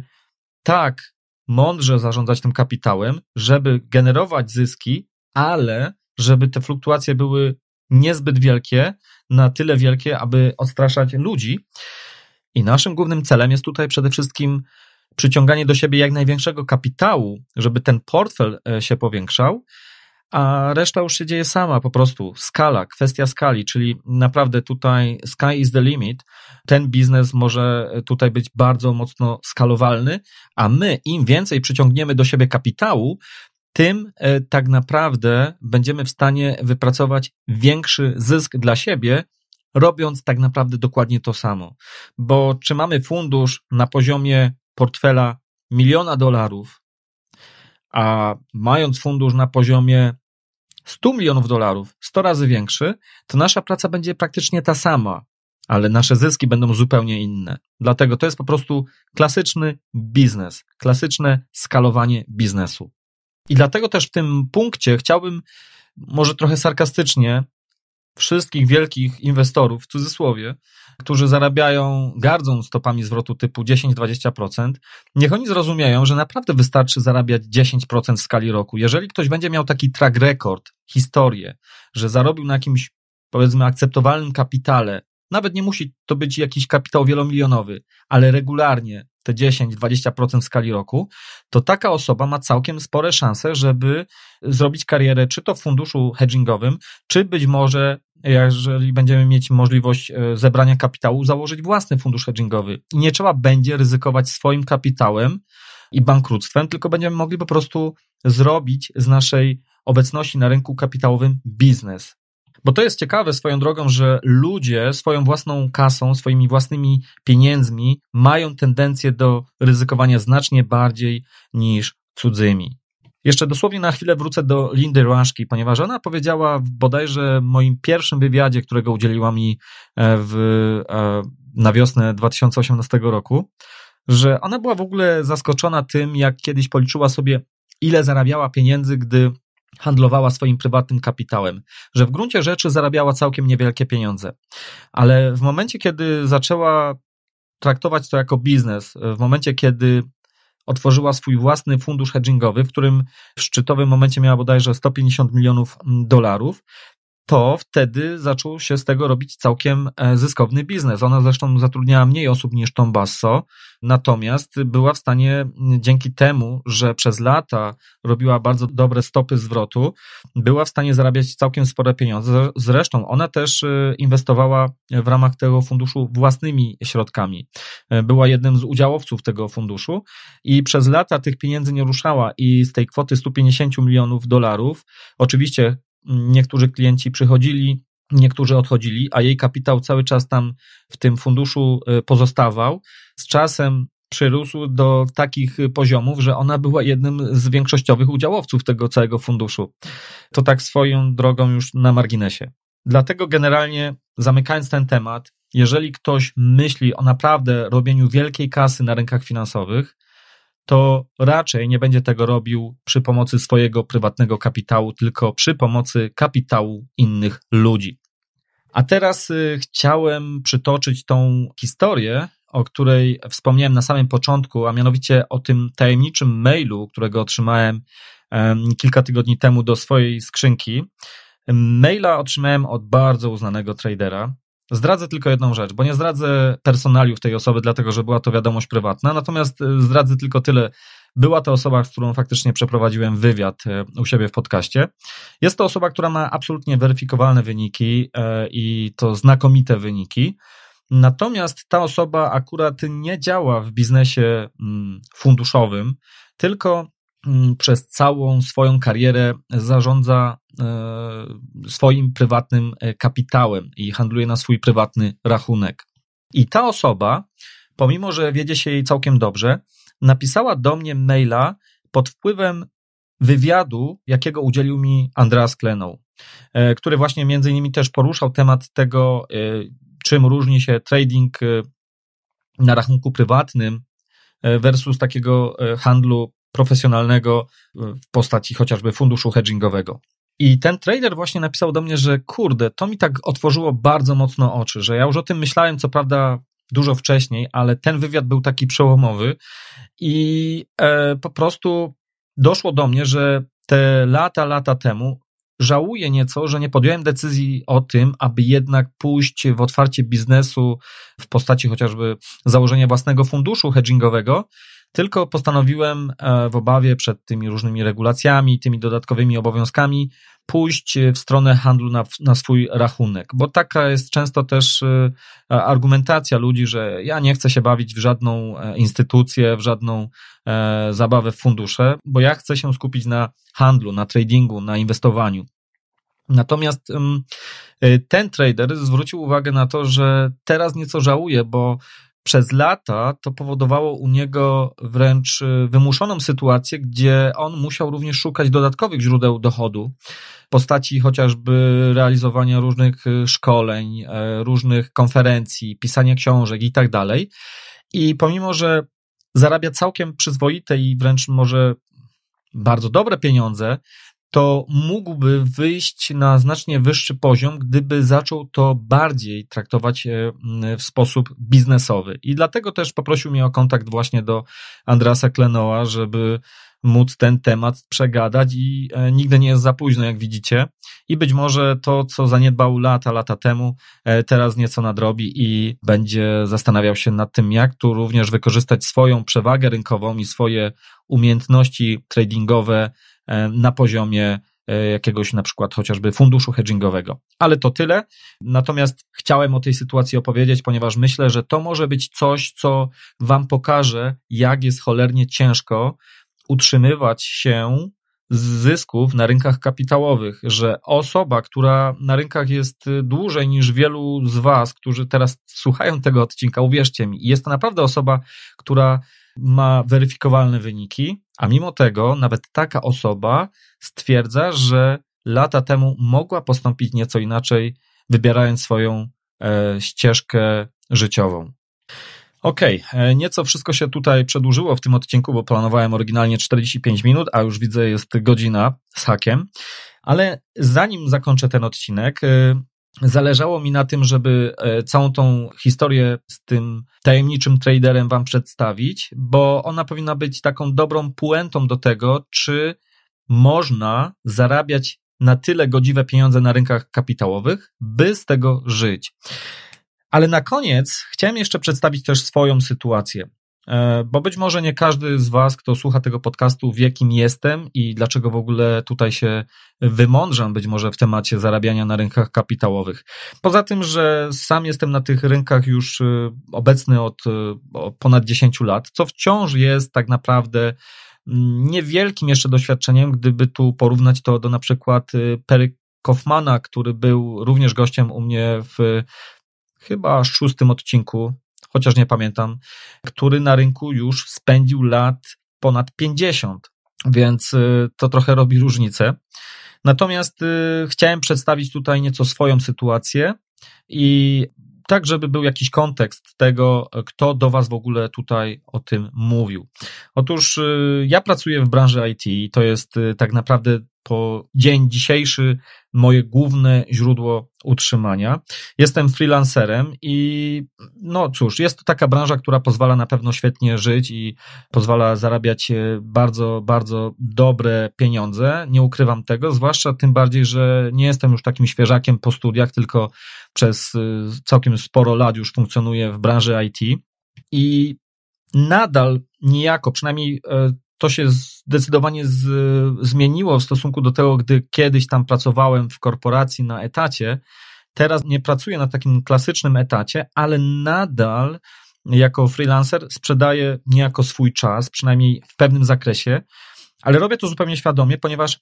tak mądrze zarządzać tym kapitałem, żeby generować zyski, ale żeby te fluktuacje były niezbyt wielkie, na tyle wielkie, aby odstraszać ludzi. I naszym głównym celem jest tutaj przede wszystkim przyciąganie do siebie jak największego kapitału, żeby ten portfel e, się powiększał, a reszta już się dzieje sama, po prostu skala, kwestia skali, czyli naprawdę tutaj sky is the limit. Ten biznes może tutaj być bardzo mocno skalowalny, a my im więcej przyciągniemy do siebie kapitału, tym e, tak naprawdę będziemy w stanie wypracować większy zysk dla siebie, robiąc tak naprawdę dokładnie to samo. Bo czy mamy fundusz na poziomie portfela miliona dolarów, a mając fundusz na poziomie 100 milionów dolarów, 100 razy większy, to nasza praca będzie praktycznie ta sama, ale nasze zyski będą zupełnie inne. Dlatego to jest po prostu klasyczny biznes, klasyczne skalowanie biznesu. I dlatego też w tym punkcie chciałbym może trochę sarkastycznie wszystkich wielkich inwestorów, w cudzysłowie, którzy zarabiają, gardzą stopami zwrotu typu 10-20%, niech oni zrozumieją, że naprawdę wystarczy zarabiać 10% w skali roku. Jeżeli ktoś będzie miał taki track record, historię, że zarobił na jakimś, powiedzmy, akceptowalnym kapitale, nawet nie musi to być jakiś kapitał wielomilionowy, ale regularnie te 10-20% w skali roku, to taka osoba ma całkiem spore szanse, żeby zrobić karierę czy to w funduszu hedgingowym, czy być może, jeżeli będziemy mieć możliwość e, zebrania kapitału, założyć własny fundusz hedgingowy. I nie trzeba będzie ryzykować swoim kapitałem i bankructwem, tylko będziemy mogli po prostu zrobić z naszej obecności na rynku kapitałowym biznes. Bo to jest ciekawe swoją drogą, że ludzie swoją własną kasą, swoimi własnymi pieniędzmi mają tendencję do ryzykowania znacznie bardziej niż cudzymi. Jeszcze dosłownie na chwilę wrócę do Lindy Rążki, ponieważ ona powiedziała w bodajże moim pierwszym wywiadzie, którego udzieliła mi e, w, e, na wiosnę 2018 roku, że ona była w ogóle zaskoczona tym, jak kiedyś policzyła sobie, ile zarabiała pieniędzy, gdy handlowała swoim prywatnym kapitałem, że w gruncie rzeczy zarabiała całkiem niewielkie pieniądze. Ale w momencie, kiedy zaczęła traktować to jako biznes, w momencie, kiedy otworzyła swój własny fundusz hedgingowy, w którym w szczytowym momencie miała bodajże 150 milionów dolarów, to wtedy zaczął się z tego robić całkiem e, zyskowny biznes. Ona zresztą zatrudniała mniej osób niż Tombasso, natomiast była w stanie dzięki temu, że przez lata robiła bardzo dobre stopy zwrotu, była w stanie zarabiać całkiem spore pieniądze. Zresztą ona też e, inwestowała w ramach tego funduszu własnymi środkami. E, była jednym z udziałowców tego funduszu i przez lata tych pieniędzy nie ruszała i z tej kwoty 150 milionów dolarów, oczywiście niektórzy klienci przychodzili, niektórzy odchodzili, a jej kapitał cały czas tam w tym funduszu y, pozostawał. Z czasem przyrósł do takich poziomów, że ona była jednym z większościowych udziałowców tego całego funduszu. To tak swoją drogą już na marginesie. Dlatego generalnie, zamykając ten temat, jeżeli ktoś myśli o naprawdę robieniu wielkiej kasy na rynkach finansowych, to raczej nie będzie tego robił przy pomocy swojego prywatnego kapitału, tylko przy pomocy kapitału innych ludzi. A teraz y, chciałem przytoczyć tą historię, o której wspomniałem na samym początku, a mianowicie o tym tajemniczym mailu, którego otrzymałem kilka tygodni temu do swojej skrzynki. Maila otrzymałem od bardzo uznanego tradera, Zdradzę tylko jedną rzecz, bo nie zdradzę personaliów tej osoby, dlatego że była to wiadomość prywatna, natomiast e, zdradzę tylko tyle. Była to osoba, z którą faktycznie przeprowadziłem wywiad e, u siebie w podcaście. Jest to osoba, która ma absolutnie weryfikowalne wyniki e, i to znakomite wyniki. Natomiast ta osoba akurat nie działa w biznesie mm, funduszowym, tylko Mm, przez całą swoją karierę zarządza e, swoim prywatnym e, kapitałem i handluje na swój prywatny rachunek. I ta osoba, pomimo że wiedzie się jej całkiem dobrze, napisała do mnie maila pod wpływem wywiadu, jakiego udzielił mi Andreas Klenow, e, który właśnie między innymi też poruszał temat tego, czym różni się trading na rachunku prywatnym versus takiego handlu profesjonalnego e, w postaci chociażby funduszu hedgingowego. I ten trader właśnie napisał do mnie, że kurde, to mi tak otworzyło bardzo mocno oczy, że ja już o tym myślałem, co prawda dużo wcześniej, ale ten wywiad był taki przełomowy i e, po prostu doszło do mnie, że te lata, lata temu żałuję nieco, że nie podjąłem decyzji o tym, aby jednak pójść w otwarcie biznesu w postaci chociażby założenia własnego funduszu hedgingowego, tylko postanowiłem e, w obawie przed tymi różnymi regulacjami, tymi dodatkowymi obowiązkami, pójść e, w stronę handlu na, na, swój rachunek, bo taka jest często też e, argumentacja ludzi, że ja nie chcę się bawić w żadną instytucję, w żadną zabawę w fundusze, bo ja chcę się skupić na handlu, na tradingu, na inwestowaniu. Natomiast ten trader zwrócił uwagę na to, że teraz nieco żałuje, bo przez lata to powodowało u niego wręcz y, wymuszoną sytuację, gdzie on musiał również szukać dodatkowych źródeł dochodu, w postaci chociażby realizowania różnych y, szkoleń, e, różnych konferencji, pisania książek i tak dalej. I pomimo, że zarabia całkiem przyzwoite i wręcz może bardzo dobre pieniądze, to mógłby wyjść na znacznie wyższy poziom, gdyby zaczął to bardziej traktować e, w sposób biznesowy. I dlatego też poprosił mnie o kontakt właśnie do Andrasa Klenoa, żeby móc ten temat przegadać i e, nigdy nie jest za późno, jak widzicie. I być może to, co zaniedbał lata, lata temu, e, teraz nieco nadrobi i będzie zastanawiał się nad tym, jak tu również wykorzystać swoją przewagę rynkową i swoje umiejętności tradingowe E, na poziomie e, jakiegoś na przykład chociażby funduszu hedgingowego. Ale to tyle. Natomiast chciałem o tej sytuacji opowiedzieć, ponieważ myślę, że to może być coś, co Wam pokaże, jak jest cholernie ciężko utrzymywać się z zysków na rynkach kapitałowych, że osoba, która na rynkach jest dłużej niż wielu z Was, którzy teraz słuchają tego odcinka, uwierzcie mi, jest to naprawdę osoba, która ma weryfikowalne wyniki, a mimo tego nawet taka osoba stwierdza, że lata temu mogła postąpić nieco inaczej, wybierając swoją e, ścieżkę życiową. Okej, okay. E, nieco wszystko się tutaj przedłużyło w tym odcinku, bo planowałem oryginalnie 45 minut, a już widzę jest godzina z hakiem. Ale zanim zakończę ten odcinek, e, Zależało mi na tym, żeby e, całą tą historię z tym tajemniczym traderem wam przedstawić, bo ona powinna być taką dobrą puentą do tego, czy można zarabiać na tyle godziwe pieniądze na rynkach kapitałowych, by z tego żyć. Ale na koniec chciałem jeszcze przedstawić też swoją sytuację. E, bo być może nie każdy z Was, kto słucha tego podcastu, wie kim jestem i dlaczego w ogóle tutaj się wymądrzam być może w temacie zarabiania na rynkach kapitałowych. Poza tym, że sam jestem na tych rynkach już e, obecny od e, ponad 10 lat, co wciąż jest tak naprawdę mm, niewielkim jeszcze doświadczeniem, gdyby tu porównać to do na przykład Perry Kaufmana, który był również gościem u mnie w chyba szóstym odcinku chociaż nie pamiętam, który na rynku już spędził lat ponad 50, więc y, to trochę robi różnicę. Natomiast y, chciałem przedstawić tutaj nieco swoją sytuację i tak, żeby był jakiś kontekst tego, kto do Was w ogóle tutaj o tym mówił. Otóż y, ja pracuję w branży IT, i to jest tak naprawdę po dzień dzisiejszy moje główne źródło utrzymania. Jestem freelancerem i no cóż, jest to taka branża, która pozwala na pewno świetnie żyć i pozwala zarabiać e, bardzo, bardzo dobre pieniądze. Nie ukrywam tego, zwłaszcza tym bardziej, że nie jestem już takim świeżakiem po studiach, tylko przez e, całkiem sporo lat już funkcjonuję w branży IT. I nadal niejako, przynajmniej e, to się zdecydowanie z, zmieniło w stosunku do tego, gdy kiedyś tam pracowałem w korporacji na etacie. Teraz nie pracuję na takim klasycznym etacie, ale nadal jako freelancer sprzedaję niejako swój czas, przynajmniej w pewnym zakresie, ale robię to zupełnie świadomie, ponieważ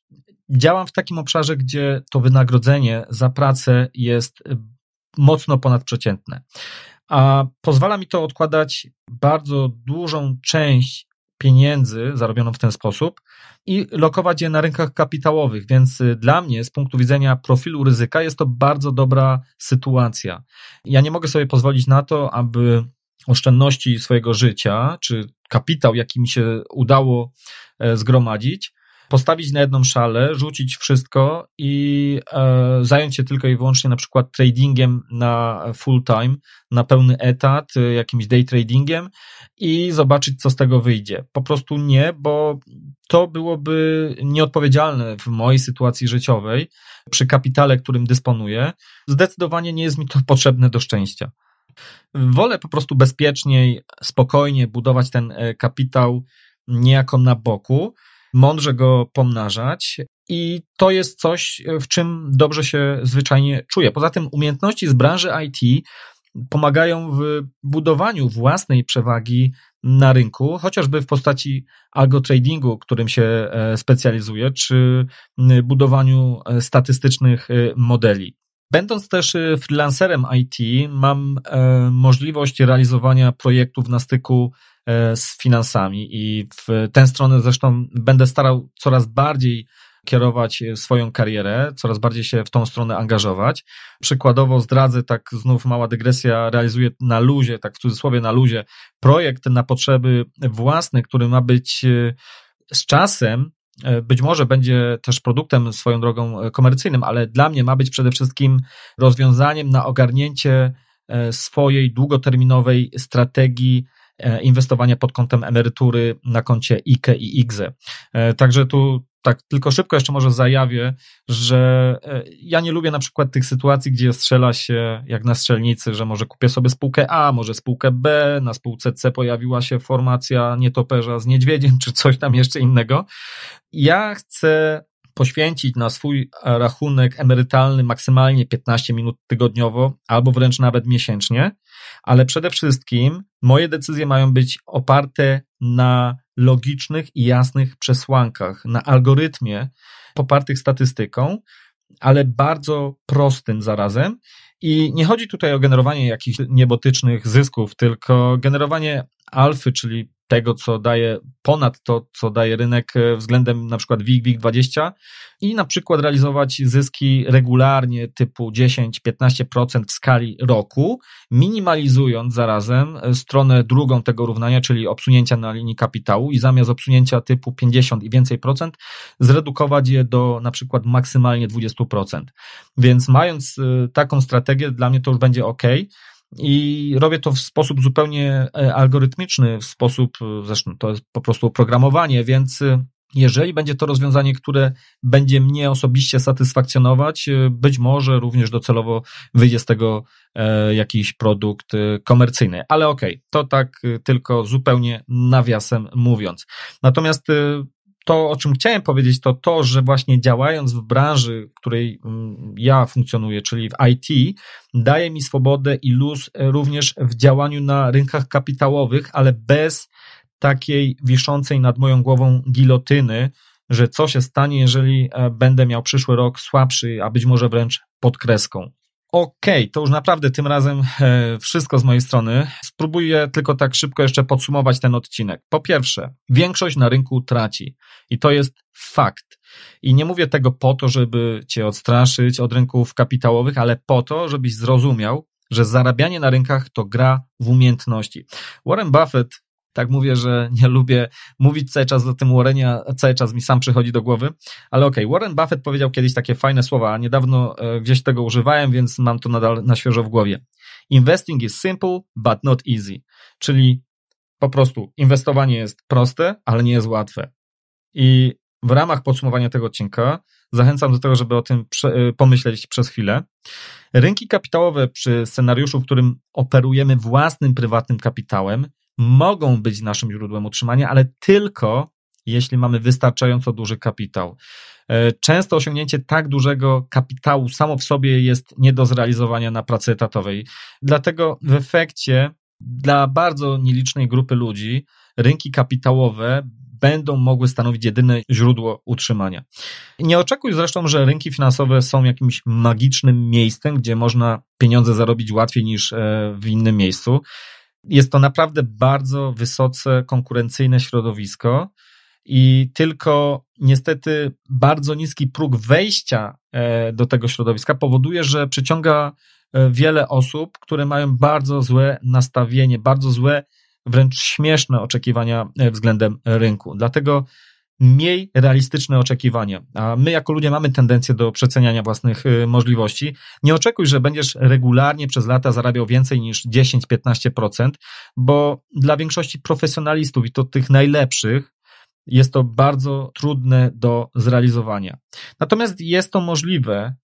działam w takim obszarze, gdzie to wynagrodzenie za pracę jest y, mocno ponadprzeciętne. A pozwala mi to odkładać bardzo dużą część pieniędzy zarobioną w ten sposób i lokować je na rynkach kapitałowych. Więc y, dla mnie, z punktu widzenia profilu ryzyka, jest to bardzo dobra sytuacja. Ja nie mogę sobie pozwolić na to, aby oszczędności swojego życia, czy kapitał, jaki mi się udało e, zgromadzić, postawić na jedną szalę, rzucić wszystko i e, zająć się tylko i wyłącznie na przykład tradingiem na full time, na pełny etat, e, jakimś day tradingiem i zobaczyć, co z tego wyjdzie. Po prostu nie, bo to byłoby nieodpowiedzialne w mojej sytuacji życiowej, przy kapitale, którym dysponuję. Zdecydowanie nie jest mi to potrzebne do szczęścia. Wolę po prostu bezpieczniej, spokojnie budować ten e, kapitał niejako na boku, mądrze go pomnażać i to jest coś, w czym dobrze się zwyczajnie czuję. Poza tym umiejętności z branży IT pomagają w budowaniu własnej przewagi na rynku, chociażby w postaci algo tradingu, którym się e, specjalizuję, czy budowaniu e, statystycznych e, modeli. Będąc też y, freelancerem IT, mam e, możliwość realizowania projektów na styku e, z finansami i w tę stronę zresztą będę starał coraz bardziej kierować e, swoją karierę, coraz bardziej się w tą stronę angażować. Przykładowo zdradzę, tak znów mała dygresja, realizuję na luzie, tak w cudzysłowie na luzie, projekt na potrzeby własne, który ma być e, z czasem E, być może będzie też produktem swoją drogą e, komercyjnym, ale dla mnie ma być przede wszystkim rozwiązaniem na ogarnięcie e, swojej długoterminowej strategii inwestowania pod kątem emerytury na koncie IKE i IGZE. Także tu tak tylko szybko jeszcze może zajawię, że e, ja nie lubię na przykład tych sytuacji, gdzie strzela się jak na strzelnicy, że może kupię sobie spółkę A, może spółkę B, na spółce C pojawiła się formacja nietoperza z niedźwiedziem, czy coś tam jeszcze innego. Ja chcę poświęcić na swój rachunek emerytalny maksymalnie 15 minut tygodniowo, albo wręcz nawet miesięcznie, ale przede wszystkim moje decyzje mają być oparte na logicznych i jasnych przesłankach, na algorytmie popartych statystyką, ale bardzo prostym zarazem. I nie chodzi tutaj o generowanie jakichś niebotycznych zysków, tylko generowanie alfy, czyli tego, co daje ponad to, co daje rynek e, względem na przykład WIG-WIG20 i na przykład realizować zyski regularnie typu 10-15% w skali roku, minimalizując zarazem e, stronę drugą tego równania, czyli obsunięcia na linii kapitału i zamiast obsunięcia typu 50 i więcej procent, zredukować je do na przykład maksymalnie 20%. Więc mając e, taką strategię, dla mnie to już będzie ok i robię to w sposób zupełnie e, algorytmiczny, w sposób, e, zresztą to jest po prostu oprogramowanie, więc e, jeżeli będzie to rozwiązanie, które będzie mnie osobiście satysfakcjonować, być może również docelowo wyjdzie z tego jakiś produkt komercyjny. Ale okej, okay, to tak tylko zupełnie nawiasem mówiąc. Natomiast to, o czym chciałem powiedzieć, to to, że właśnie działając w branży, w której mm, ja funkcjonuję, czyli w IT, daje mi swobodę i luz e, również w działaniu na rynkach kapitałowych, ale bez takiej wiszącej nad moją głową gilotyny, że co się stanie, jeżeli e, będę miał przyszły rok słabszy, a być może wręcz pod kreską. Okej, okay, to już naprawdę tym razem e, wszystko z mojej strony. Spróbuję tylko tak szybko jeszcze podsumować ten odcinek. Po pierwsze, większość na rynku traci i to jest fakt. I nie mówię tego po to, żeby cię odstraszyć od rynków kapitałowych, ale po to, żebyś zrozumiał, że zarabianie na rynkach to gra w umiejętności. Warren Buffett tak mówię, że nie lubię mówić cały czas o tym Warrenie, a cały czas mi sam przychodzi do głowy. Ale okej, okay, Warren Buffett powiedział kiedyś takie fajne słowa, a niedawno e, gdzieś tego używałem, więc mam to nadal na świeżo w głowie. Investing is simple, but not easy. Czyli po prostu inwestowanie jest proste, ale nie jest łatwe. I w ramach podsumowania tego odcinka zachęcam do tego, żeby o tym e, pomyśleć przez chwilę. Rynki kapitałowe przy scenariuszu, w którym operujemy własnym prywatnym kapitałem, mogą być naszym źródłem utrzymania, ale tylko jeśli mamy wystarczająco duży kapitał. E, często osiągnięcie tak dużego kapitału samo w sobie jest nie do zrealizowania na pracy etatowej. Dlatego w efekcie dla bardzo nielicznej grupy ludzi rynki kapitałowe będą mogły stanowić jedyne źródło utrzymania. Nie oczekuj zresztą, że rynki finansowe są jakimś magicznym miejscem, gdzie można pieniądze zarobić łatwiej niż e, w innym miejscu. Jest to naprawdę bardzo wysoce konkurencyjne środowisko i tylko niestety bardzo niski próg wejścia e, do tego środowiska powoduje, że przyciąga e, wiele osób, które mają bardzo złe nastawienie, bardzo złe, wręcz śmieszne oczekiwania e, względem rynku. Dlatego miej realistyczne oczekiwania. A my, jako ludzie, mamy tendencję do przeceniania własnych y, możliwości. Nie oczekuj, że będziesz regularnie przez lata zarabiał więcej niż 10-15%, bo dla większości profesjonalistów i to tych najlepszych, jest to bardzo trudne do zrealizowania. Natomiast jest to możliwe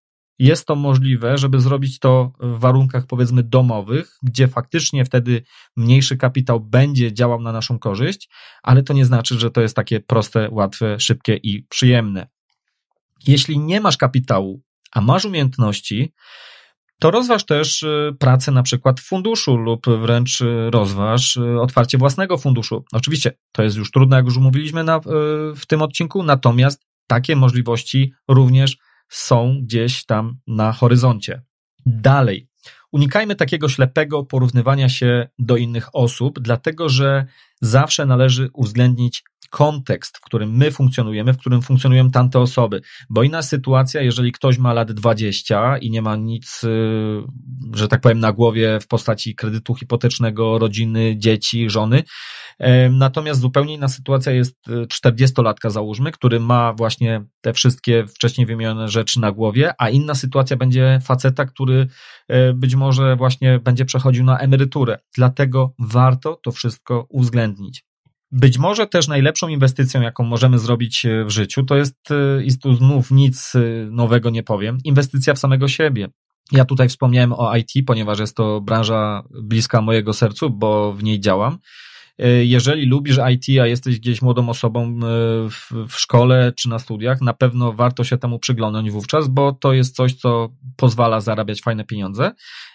jest to możliwe, żeby zrobić to w warunkach powiedzmy domowych, gdzie faktycznie wtedy mniejszy kapitał będzie działał na naszą korzyść, ale to nie znaczy, że to jest takie proste, łatwe, szybkie i przyjemne. Jeśli nie masz kapitału, a masz umiejętności, to rozważ też y, pracę na przykład w funduszu lub wręcz y, rozważ y, otwarcie własnego funduszu. Oczywiście to jest już trudne, jak już mówiliśmy na, w tym odcinku, natomiast takie możliwości również są gdzieś tam na horyzoncie. Dalej, unikajmy takiego ślepego porównywania się do innych osób, dlatego że zawsze należy uwzględnić kontekst, w którym my funkcjonujemy, w którym funkcjonują tamte osoby. Bo inna sytuacja, jeżeli ktoś ma lat 20 i nie ma nic, y, że tak powiem, na głowie w postaci kredytu hipotecznego, rodziny, dzieci, żony. E, natomiast zupełnie inna sytuacja jest 40-latka, y, załóżmy, który ma właśnie te wszystkie wcześniej wymienione rzeczy na głowie, a inna sytuacja będzie faceta, który e, być może właśnie będzie przechodził na emeryturę. Dlatego warto to wszystko uwzględnić. Być może też najlepszą inwestycją, jaką możemy zrobić e, w życiu, to jest, e, i tu znów nic e, nowego nie powiem, inwestycja w samego siebie. Ja tutaj wspomniałem o IT, ponieważ jest to branża bliska mojego sercu, bo w niej działam. Jeżeli lubisz IT, a jesteś gdzieś młodą osobą w, w, szkole czy na studiach, na pewno warto się temu przyglądać wówczas, bo to jest coś, co pozwala zarabiać fajne pieniądze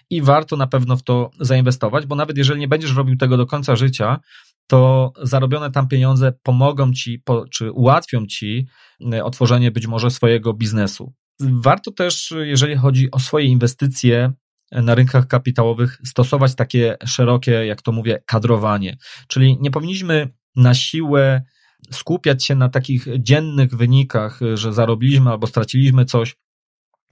i warto na pewno w to zainwestować, bo nawet jeżeli nie będziesz robił tego do końca życia, to zarobione tam pieniądze pomogą ci, po, czy ułatwią ci y, otworzenie być może swojego biznesu. Warto też, jeżeli chodzi o swoje inwestycje, y, na rynkach kapitałowych stosować takie szerokie, jak to mówię, kadrowanie. Czyli nie powinniśmy na siłę skupiać się na takich dziennych wynikach, y, że zarobiliśmy albo straciliśmy coś,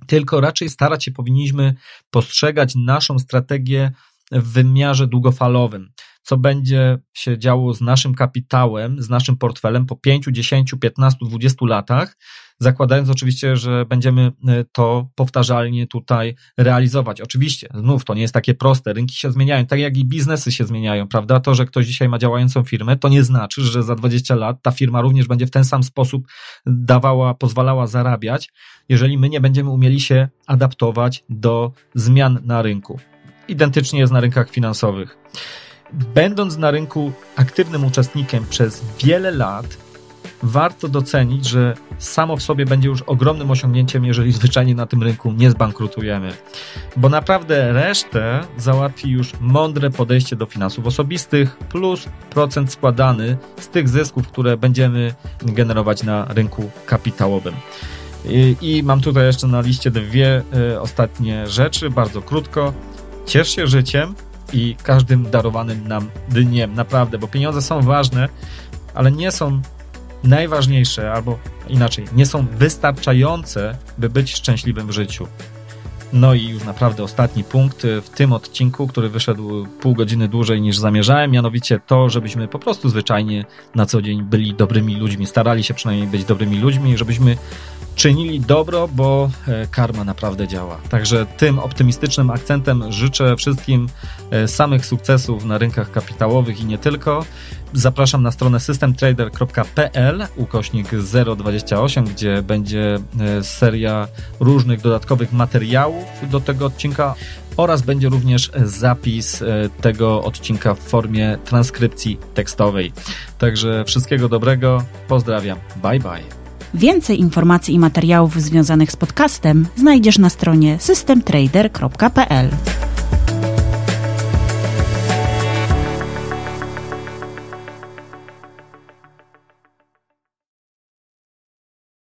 tylko raczej starać się powinniśmy postrzegać naszą strategię w wymiarze długofalowym co będzie się działo z naszym kapitałem, z naszym portfelem po 5, 10, 15, 20 latach, zakładając oczywiście, że będziemy e, to powtarzalnie tutaj realizować. Oczywiście, znów to nie jest takie proste, rynki się zmieniają, tak jak i biznesy się zmieniają, prawda? To, że ktoś dzisiaj ma działającą firmę, to nie znaczy, że za 20 lat ta firma również będzie w ten sam sposób dawała, pozwalała zarabiać, jeżeli my nie będziemy umieli się adaptować do zmian na rynku. Identycznie jest na rynkach finansowych. Będąc na rynku aktywnym uczestnikiem przez wiele lat, warto docenić, że samo w sobie będzie już ogromnym osiągnięciem, jeżeli zwyczajnie na tym rynku nie zbankrutujemy. Bo naprawdę resztę załatwi już mądre podejście do finansów osobistych plus procent składany z tych zysków, które będziemy generować na rynku kapitałowym. I, i mam tutaj jeszcze na liście dwie y, ostatnie rzeczy, bardzo krótko. Ciesz się życiem, i każdym darowanym nam dniem. Naprawdę, bo pieniądze są ważne, ale nie są najważniejsze, albo inaczej, nie są wystarczające, by być szczęśliwym w życiu. No i już naprawdę ostatni punkt e, w tym odcinku, który wyszedł pół godziny dłużej niż zamierzałem, mianowicie to, żebyśmy po prostu zwyczajnie na co dzień byli dobrymi ludźmi, starali się przynajmniej być dobrymi ludźmi, żebyśmy czynili dobro, bo e, karma naprawdę działa. Także tym optymistycznym akcentem życzę wszystkim e, samych sukcesów na rynkach kapitałowych i nie tylko. Zapraszam na stronę systemtrader.pl ukośnik 028, gdzie będzie e, seria różnych dodatkowych materiałów do tego odcinka oraz będzie również zapis e, tego odcinka w formie transkrypcji tekstowej. Także wszystkiego dobrego, pozdrawiam, bye bye. Więcej informacji i materiałów związanych z podcastem znajdziesz na stronie systemtrader.pl.